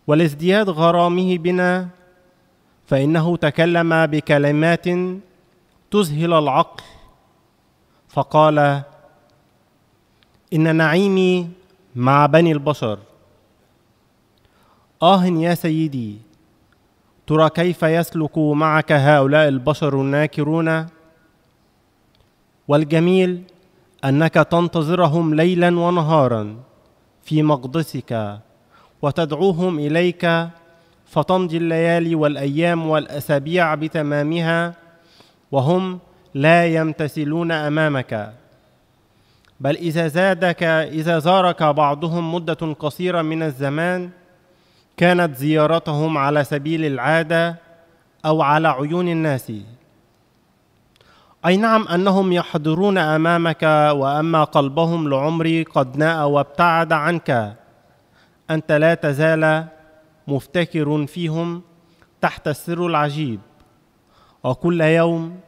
والازدياد غرامه بنا فانه تكلم بكلمات تذهل العقل فقال ان نعيمي مع بني البشر اه يا سيدي ترى كيف يسلك معك هؤلاء البشر الناكرون والجميل انك تنتظرهم ليلا ونهارا في مقدسك وتدعوهم اليك فتمضي الليالي والايام والاسابيع بتمامها وهم لا يمتثلون امامك بل اذا زادك اذا زارك بعضهم مده قصيره من الزمان كانت زيارتهم على سبيل العاده او على عيون الناس أي نعم أنهم يحضرون أمامك وأما قلبهم لعمري قد ناء وابتعد عنك أنت لا تزال مفتكر فيهم تحت السر العجيب وكل يوم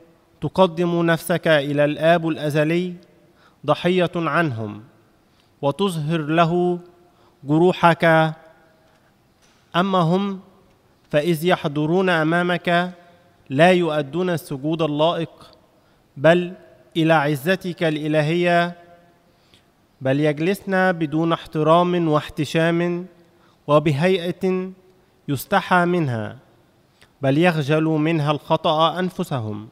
تقدم نفسك إلى الآب الأزلي ضحية عنهم وتظهر له جروحك أما هم فإذ يحضرون أمامك لا يؤدون السجود اللائق بل الى عزتك الالهيه بل يجلسنا بدون احترام واحتشام وبهيئه يستحى منها بل يخجل منها الخطا انفسهم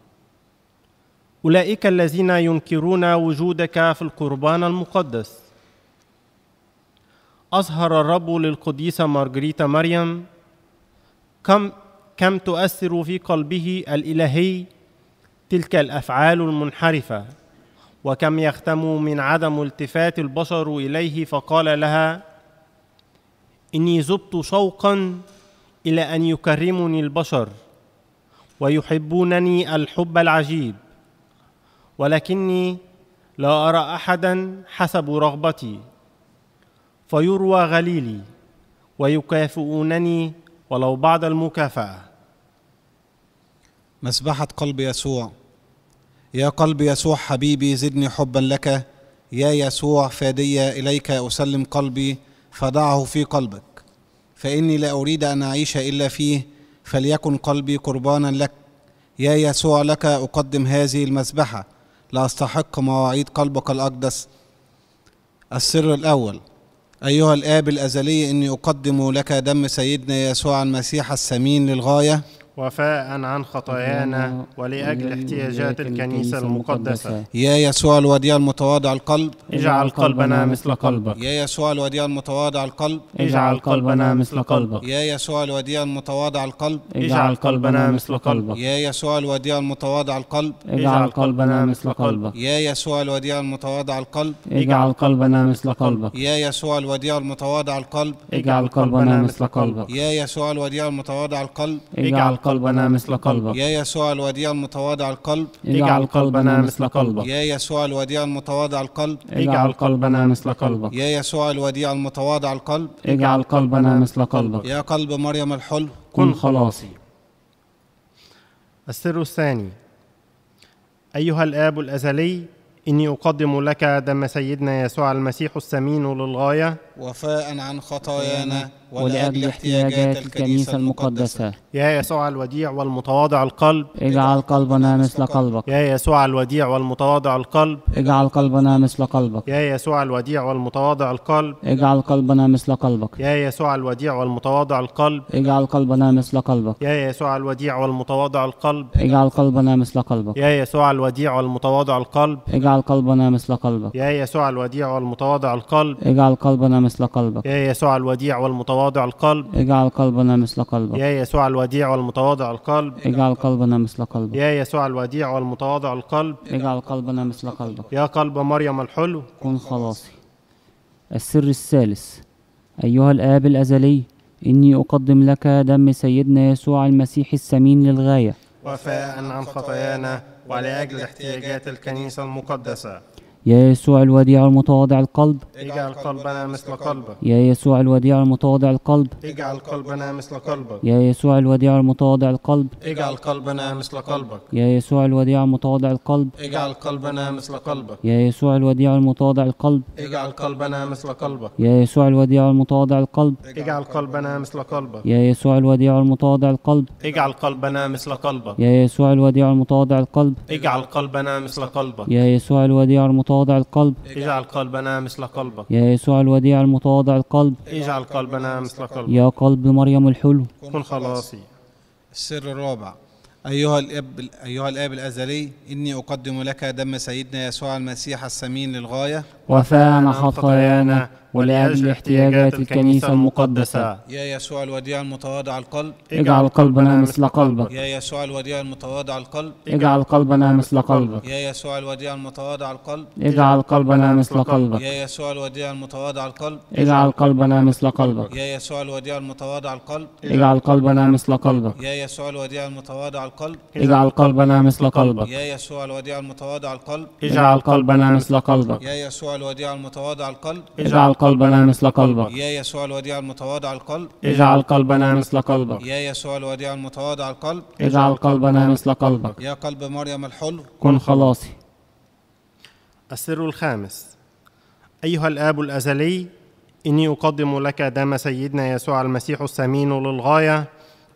اولئك الذين ينكرون وجودك في القربان المقدس اظهر الرب للقديسه مارجريتا مريم كم كم تؤثر في قلبه الالهي تلك الافعال المنحرفه وكم يختم من عدم التفات البشر اليه فقال لها اني زبت شوقا الى ان يكرمني البشر ويحبونني الحب العجيب ولكني لا ارى احدا حسب رغبتي فيروى غليلي ويكافئونني ولو بعد المكافاه
مسبحه قلب يسوع يا قلب يسوع حبيبي زدني حبا لك يا يسوع فادي إليك أسلم قلبي فضعه في قلبك فإني لا أريد أن أعيش إلا فيه فليكن قلبي قربانا لك يا يسوع لك أقدم هذه المذبحة لا أستحق مواعيد قلبك الأقدس السر الأول أيها الآب الأزلي إني أقدم لك دم سيدنا يسوع المسيح السمين للغاية وفاء عن خطايانا ولأجل احتياجات الكنيسة المقدسة يا يسوع الوديع المتواضع القلب اجعل قلبنا مثل قلبك يا يسوع الوديع المتواضع القلب اجعل قلبنا مثل قلبك يا يسوع الوديع المتواضع القلب اجعل قلبنا مثل قلبك يا يسوع الوديع المتواضع القلب اجعل قلبنا مثل قلبك يا يسوع الوديع المتواضع القلب اجعل
قلبنا مثل قلبك
يا يسوع الوديع المتواضع القلب اجعل قلبنا مثل قلبك يا يسوع الوديع المتواضع القلب اجعل قلبنا مثل قلبك يا يسوع الوديع المتواضع القلب اجعل قلبنا مثل قلبك يا يسوع الوديع المتواضع القلب اجعل
قلبنا مثل قلبك
يا يسوع الوديع المتواضع القلب اجعل
قلبنا مثل قلبك
يا قلب مريم الحلو
كن خلاصي
السر الثاني أيها الآب الأزلي إني أقدم لك دم سيدنا يسوع المسيح السمين للغاية
وفاء عن خطايانا ولأجل
احتياجات الكنيسة المقدسة يا يسوع الوديع والمتواضع القلب
اجعل قلبنا مثل قلبك
يا يسوع الوديع والمتواضع القلب
اجعل قلبنا مثل قلبك
يا يسوع الوديع والمتواضع القلب
اجعل قلبنا مثل قلبك
يا يسوع الوديع والمتواضع القلب
اجعل قلبنا مثل قلبك
يا يسوع الوديع والمتواضع القلب
اجعل قلبنا مثل قلبك
يا يسوع الوديع والمتواضع القلب
اجعل قلبنا مثل قلبك
يا يسوع الوديع والمتواضع القلب
اجعل قلبنا مثل قلبك
يا يسوع الوديع والمتواضع المتواضع القلب
اجعل قلبنا مثل قلبك يا
يسوع الوديع والمتواضع القلب
اجعل قلبنا مثل قلبك
يا يسوع الوديع والمتواضع القلب اجعل قلبنا مثل قلبك يا قلب مريم الحلو كن خلاصي
السر الثالث أيها الآب الأزلي إني أقدم لك دم سيدنا يسوع المسيح السمين للغاية
وفاء عن خطايانا ولأجل احتياجات الكنيسة المقدسة
يا يسوع الوديع المتواضع القلب
اجعل قلبنا مثل قلبك
يا يسوع الوديع المتواضع القلب
اجعل قلبنا مثل قلبك يا
يسوع الوديع المتواضع القلب
اجعل قلبنا مثل قلبك
يا يسوع الوديع المتواضع القلب
اجعل قلبنا مثل قلبك
يا يسوع الوديع المتواضع القلب
اجعل قلبنا مثل قلبك
يا يسوع الوديع المتواضع القلب
اجعل قلبنا مثل قلبك يا
يسوع الوديع المتواضع القلب
اجعل قلبنا مثل قلبك
يا يسوع الوديع المتواضع القلب
اجعل قلبنا مثل قلبك يا
يسوع الوديع المتواضع المتواضع القلب
اجعل قلبنا مثل قلبك يا
يسوع الوديع المتواضع القلب اجعل
قلبنا مثل قلبك يا قلب مريم الحلو كن خلاصي السر الرابع أيها الأب أيها الآب الأزلي إني أقدم لك دم سيدنا يسوع المسيح السمين للغاية وفاء عن نعم،
خطايانا نعم. ولأجل احتياجات الكنيسة المقدسة يا يسوع الوديع المتواضع القلب اجعل قلبنا مثل قلبك يا
يسوع الوديع
المتواضع القلب اجعل قلبنا مثل قلبك يا يسوع الوديع المتواضع القلب اجعل قلبنا مثل قلبك
يا يسوع الوديع
المتواضع القلب اجعل قلبنا مثل قلبك
يا يسوع الوديع المتواضع
القلب اجعل قلبنا مثل قلبك يا يسوع الوديع
المتواضع القلب اجعل قلبنا مثل قلبك يا يسوع الوديع المتواضع القلب اجعل قلبنا مثل قلبك يا يسوع الوديع المتواضع القلب اجعل قلبنا مثل قلبك يا يسوع الوديع المتواضع القلب اجعل قلبنا مثل قلبك يا يسوع الوديع المتواضع القلب
اجعل قلبنا مثل قلبك
يا قلب مريم الحلو
كن خلاصي
السر الخامس أيها الآب الأزلي إني أقدم لك دم سيدنا يسوع المسيح السمين للغاية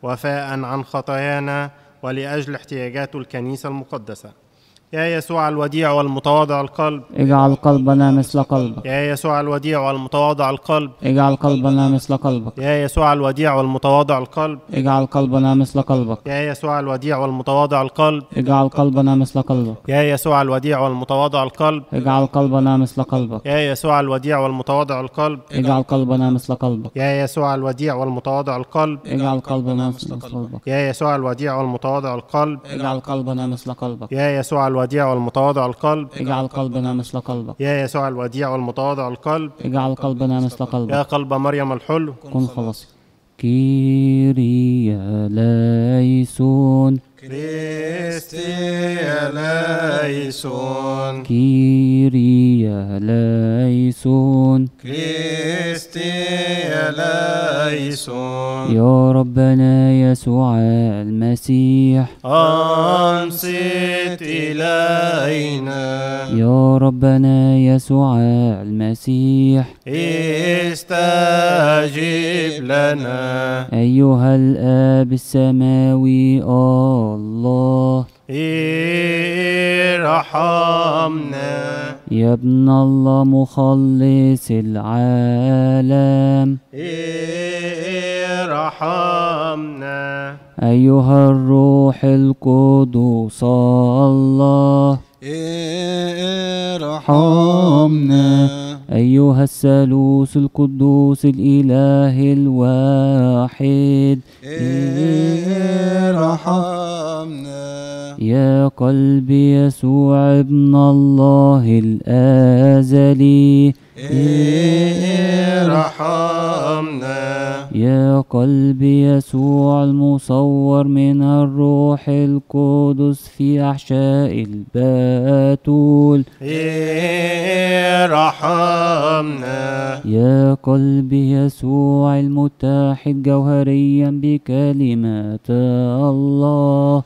وفاء عن خطايانا ولاجل احتياجات الكنيسه المقدسه يا يسوع الوديع والمتواضع القلب
اجعل قلبنا مثل قلبك
يا يسوع الوديع والمتواضع القلب
اجعل قلبنا مثل قلبك
يا يسوع الوديع والمتواضع القلب
اجعل قلبنا مثل قلبك
يا يسوع الوديع والمتواضع القلب
اجعل قلبنا مثل قلبك
يا يسوع الوديع والمتواضع القلب
اجعل قلبنا مثل قلبك
يا يسوع الوديع والمتواضع القلب
اجعل قلبنا مثل قلبك
يا يسوع الوديع والمتواضع القلب
اجعل قلبنا مثل قلبك
يا يسوع الوديع والمتواضع القلب اجعل قلبنا مثل قلبك
يا يسوع الوديع والمتواضع القلب اجعل قلبنا مثل قلبك
يا يسوع الوديع والمتواضع القلب
اجعل
قلبنا مثل قلبك
يا قلب مريم الحلو
كن خلاصي كيريا ليسون
كريستي ليسون
كيري ليسون
كريستي ليسون يا
ربنا يسوع المسيح
أنصت إلينا
يا ربنا يسوع المسيح
استجب لنا
أيها الآب السماوي آه الله
ارحمنا
يا ابن الله مخلص العالم
ارحمنا
أيها الروح القدوس الله ارحمنا أيها الثالوث القدوس الإله الواحد
ارحمنا
يا قلب يسوع ابن الله الأزلي
ارحمنا
يا قلبي يسوع المصور من الروح القدس في أحشاء الباتول
ارحمنا
يا قلبي يسوع المتحد جوهريا بكلمات الله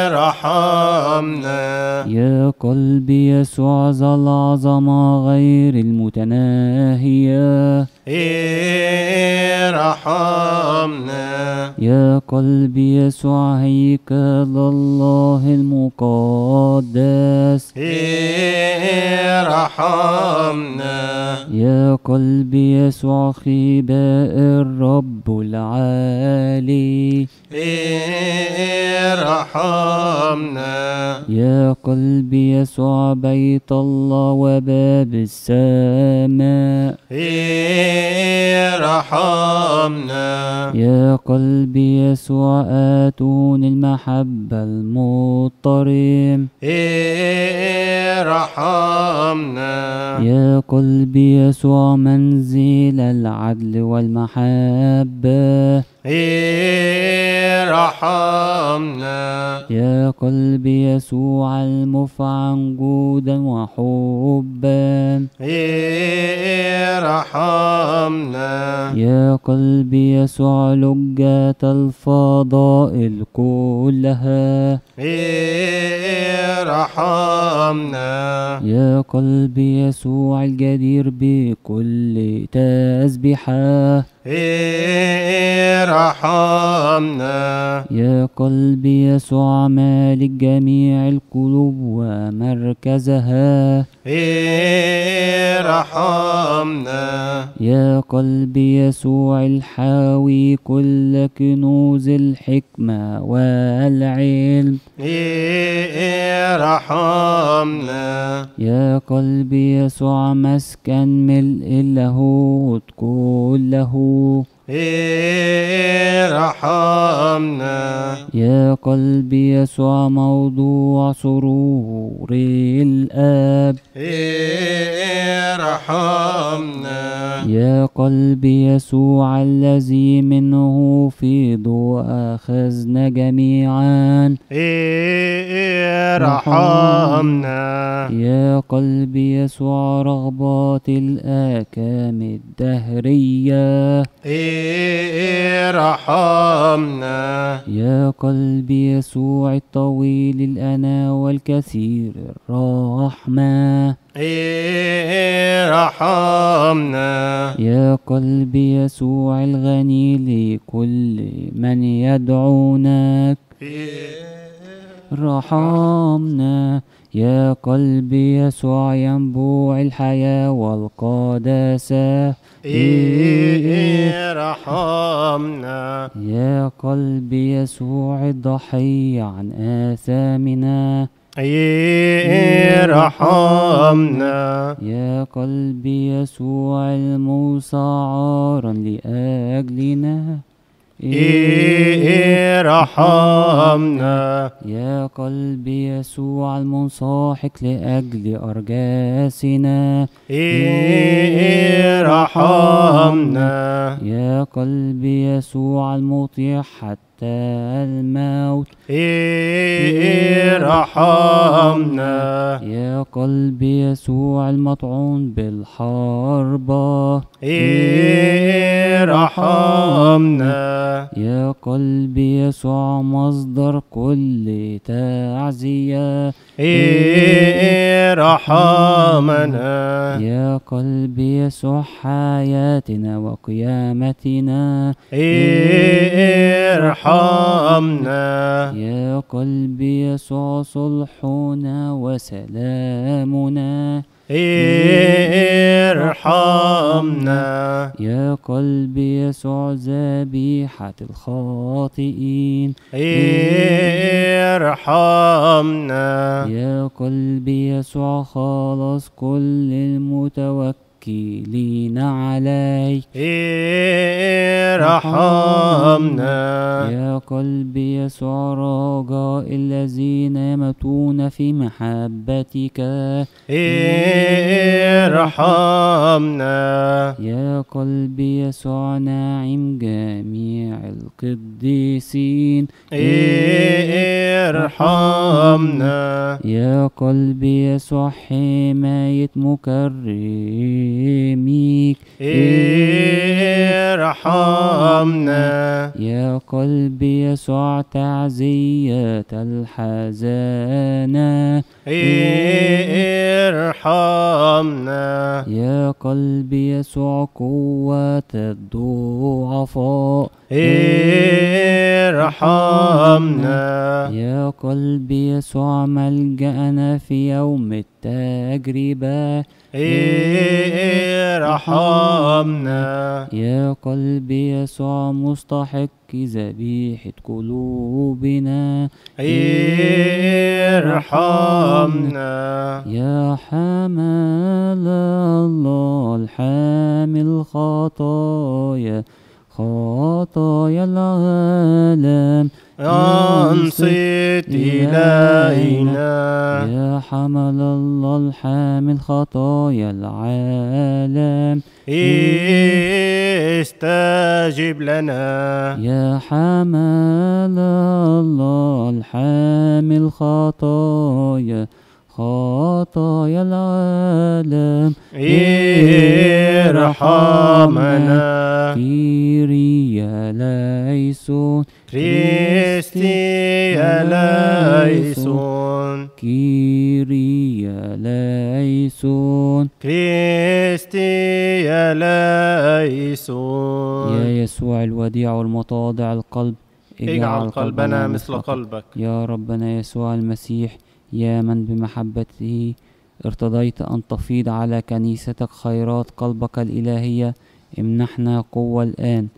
ارحمنا
يا قلبي يسوع ذا العظمه غير المتناهية
ارحمنا يا
قلبي يسوع هيكل الله المقدس
ارحمنا
يا قلبي يسوع خباء الرب العالي
ارحمنا
يا قلبي يسوع بيت الله وبيت بالسماء
ارحمنا
يا قلبي يسوع آتوني المحبة المضطرم
ارحمنا
يا قلبي يسوع منزل العدل والمحبة
ارحمنا
يا قلب يسوع المفعم جودا وحبا
ارحمنا
يا قلب يسوع لجة الفضائل كلها
ارحمنا
يا قلب يسوع الجدير بكل تسبيحة
ارحمنا ارحمنا
يا قلبي يسوع مالك جميع القلوب ومركزها
ارحمنا إيه
يا قلبي يسوع الحاوي كل كنوز الحكمة والعلم
ارحمنا إيه
يا قلبي يسوع مسكن ملء اللاهوت كله
ارحمنا
يا قلبي يسوع موضوع سرور الآب
ارحمنا
يا قلبي يسوع الذي منه في ضوء أخذنا جميعا ارحمنا يا قلبي يسوع رغبات الآكام الدهرية
ارحمنا
يا قلب يسوع الطويل الأنا والكثير الرحمة
إيه رحمنا
يا قلب يسوع الغني لكل من يدعونك إيه رحمنا يا قلبي يسوع ينبوع الحياة والقداسة إيه رحمنا يا قلبي يسوع الضحية عن آثامنا إيه رحمنا يا قلبي يسوع الموسى عارا لأجلنا ارحمنا يا قلبي يسوع المنصاحك لأجل أرجاسنا ارحمنا يا قلبي يسوع المطيع حتى حتى الموت إيه رحمنا يا قلب يسوع المطعون بالحربة إيه رحمنا يا قلب يسوع مصدر كل تعزية إيه رحمنا يا قلب يسوع حياتنا وقيامتنا إيه أرحمنا يا قلبي يسوع صلحنا وسلامنا إيه، ارحمنا يا قلبي يسوع ذبيحة الخاطئين إيه، ارحمنا يا قلبي يسوع خلص كل المتوكل متوكلين عليك إيه، ارحمنا يا قلبي يسوع رجاء الذين يموتون في محبتك إيه، ارحمنا يا قلبي يسوع ناعم جميع القديسين إيه، ارحمنا يا قلبي يسوع حماية مكرر كريمك ارحمنا يا قلبي يسوع تعزية الحزانة ارحمنا يا قلبي يسوع قوة الضعفاء ارحمنا يا قلبي يسوع ملجأنا في يوم التقوى تجربة إيه رحمنا يا قلبي يسوع مستحق ذبيحة قلوبنا إيه ارحمنا يا حمال الله الحامل خطايا خطايا العالم أنصت إلينا يا حمل الله الحامل خطايا العالم استجب لنا يا حمل الله الحامل خطايا خطايا العالم ارحمنا في eleisun Kristi eleisun Kyrie eleison Kristi eleison يا يسوع الوديع المتواضع القلب اجعل قلبنا مثل قلبك يا ربنا يسوع المسيح يا من بمحبته ارتضيت أن تفيض على كنيستك خيرات قلبك الإلهية امنحنا قوة الآن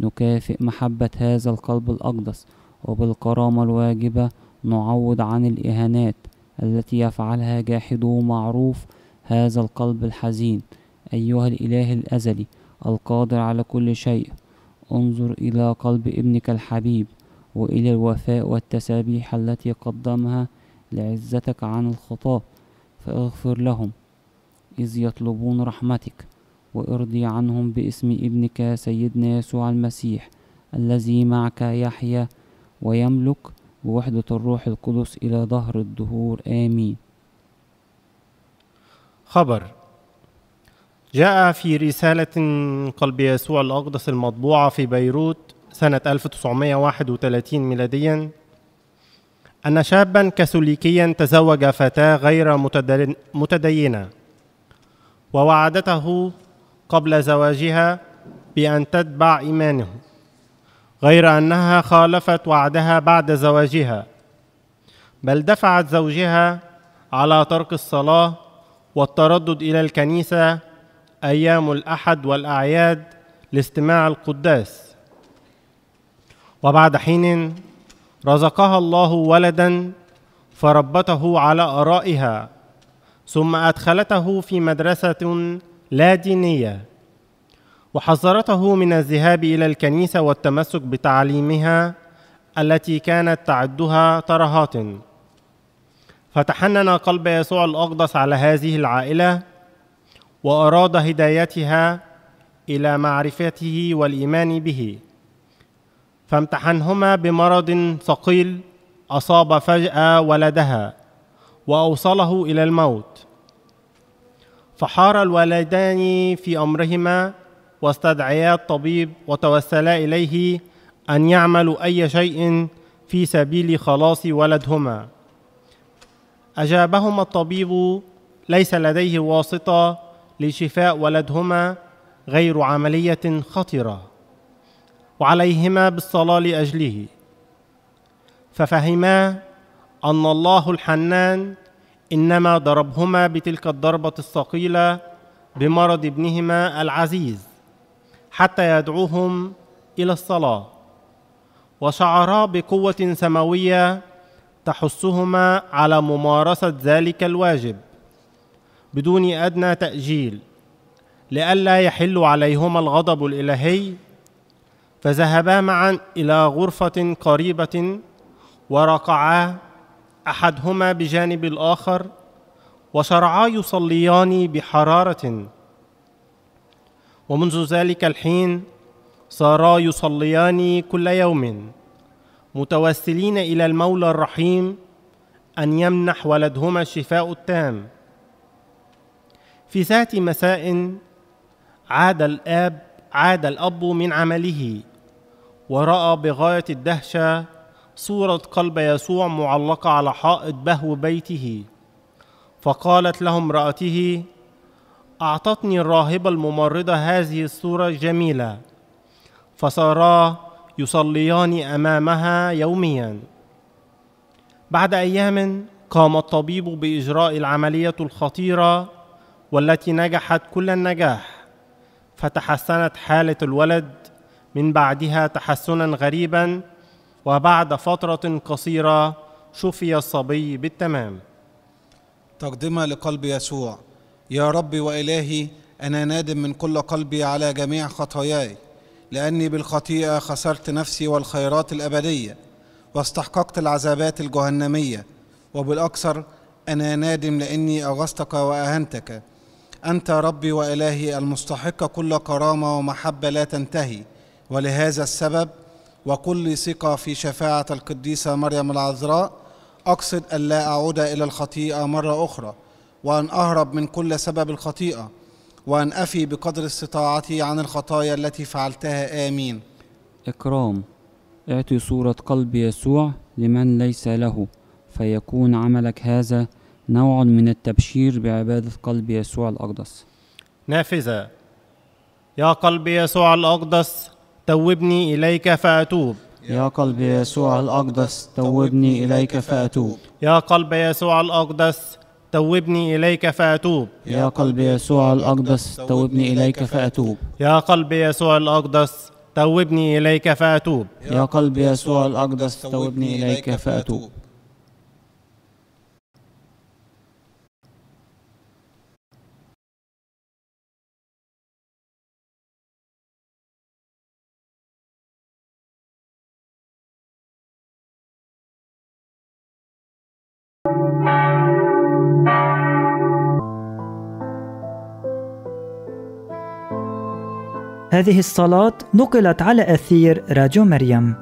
نكافئ محبة هذا القلب الأقدس وبالكرامة الواجبة نعوض عن الإهانات التي يفعلها جاحدو معروف هذا القلب الحزين أيها الإله الأزلي القادر على كل شيء انظر إلى قلب ابنك الحبيب وإلى الوفاء والتسابيح التي قدمها لعزتك عن الخطاة فاغفر لهم إذ يطلبون رحمتك وارضي عنهم باسم ابنك سيدنا يسوع المسيح الذي معك يحيا ويملك بوحدة الروح القدس إلى ظهر الدهور آمين خبر جاء في رسالة
قلب يسوع الأقدس المطبوعة في بيروت سنة 1931 ميلاديا أن شابا كاثوليكيا تزوج فتاة غير متدينة ووعدته قبل زواجها بأن تتبع إيمانه غير أنها خالفت وعدها بعد زواجها بل دفعت زوجها على ترك الصلاة والتردد إلى الكنيسة أيام الأحد والأعياد لاستماع القداس وبعد حين رزقها الله ولدا فربته على آرائها ثم أدخلته في مدرسة لا دينية وحذرته من الذهاب إلى الكنيسة والتمسك بتعاليمها التي كانت تعدها ترهات فتحنن قلب يسوع الأقدس على هذه العائلة وأراد هدايتها إلى معرفته والإيمان به فامتحنهما بمرض ثقيل أصاب فجأة ولدها وأوصله إلى الموت فحار الوالدان في امرهما واستدعيا الطبيب وتوسلا اليه ان يعملوا اي شيء في سبيل خلاص ولدهما اجابهما الطبيب ليس لديه واسطه لشفاء ولدهما غير عمليه خطره وعليهما بالصلاه لاجله ففهما ان الله الحنان انما ضربهما بتلك الضربه الثقيله بمرض ابنهما العزيز حتى يدعوهم الى الصلاه وشعرا بقوه سماويه تحثهما على ممارسه ذلك الواجب بدون ادنى تاجيل لئلا يحل عليهما الغضب الالهي فذهبا معا الى غرفه قريبه ورقعا احدهما بجانب الاخر وشرعا يصليان بحراره ومنذ ذلك الحين صارا يصليان كل يوم متوسلين الى المولى الرحيم ان يمنح ولدهما الشفاء التام في ذات مساء عاد الاب عاد الاب من عمله وراى بغايه الدهشه صورة قلب يسوع معلقة على حائط بهو بيته فقالت له امرأته أعطتني الراهبة الممرضة هذه الصورة الجميلة فصارا يصليان أمامها يوميا بعد أيام قام الطبيب بإجراء العملية الخطيرة والتي نجحت كل النجاح فتحسنت حالة الولد من بعدها تحسنا غريبا وبعد
فترة قصيرة شفي الصبي بالتمام تقدمة لقلب يسوع يا ربي وإلهي أنا نادم من كل قلبي على جميع خطاياي لأني بالخطيئة خسرت نفسي والخيرات الأبدية واستحققت العذابات الجهنمية وبالأكثر أنا نادم لأني أغصتك وأهنتك أنت ربي وإلهي المستحق كل كرامة ومحبة لا تنتهي ولهذا السبب وكل ثقة في شفاعة القديسة مريم العذراء أقصد أن لا أعود إلى الخطيئة مرة أخرى وأن أهرب من كل سبب الخطيئة وأن أفي بقدر استطاعتي عن الخطايا التي فعلتها آمين
إكرام اعطي صورة قلب يسوع لمن ليس له فيكون عملك هذا نوع من التبشير بعبادة قلب يسوع الأقدس
نافذة يا قلب يسوع الأقدس توبني إليك فأتوب يا قلب يسوع
الأقدس توبني إليك فأتوب
يا قلب يسوع الأقدس توبني إليك فأتوب
يا قلب يسوع الأقدس توبني إليك فأتوب
يا قلب يسوع الأقدس توبني إليك فأتوب يا قلب يسوع الأقدس توبني إليك فأتوب
هذه الصلاة نقلت على أثير راديو مريم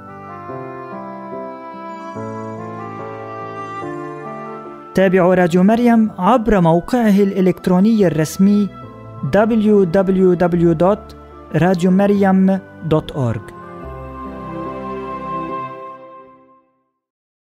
تابعوا راديو مريم عبر موقعه الإلكتروني الرسمي www.radiomaryam.org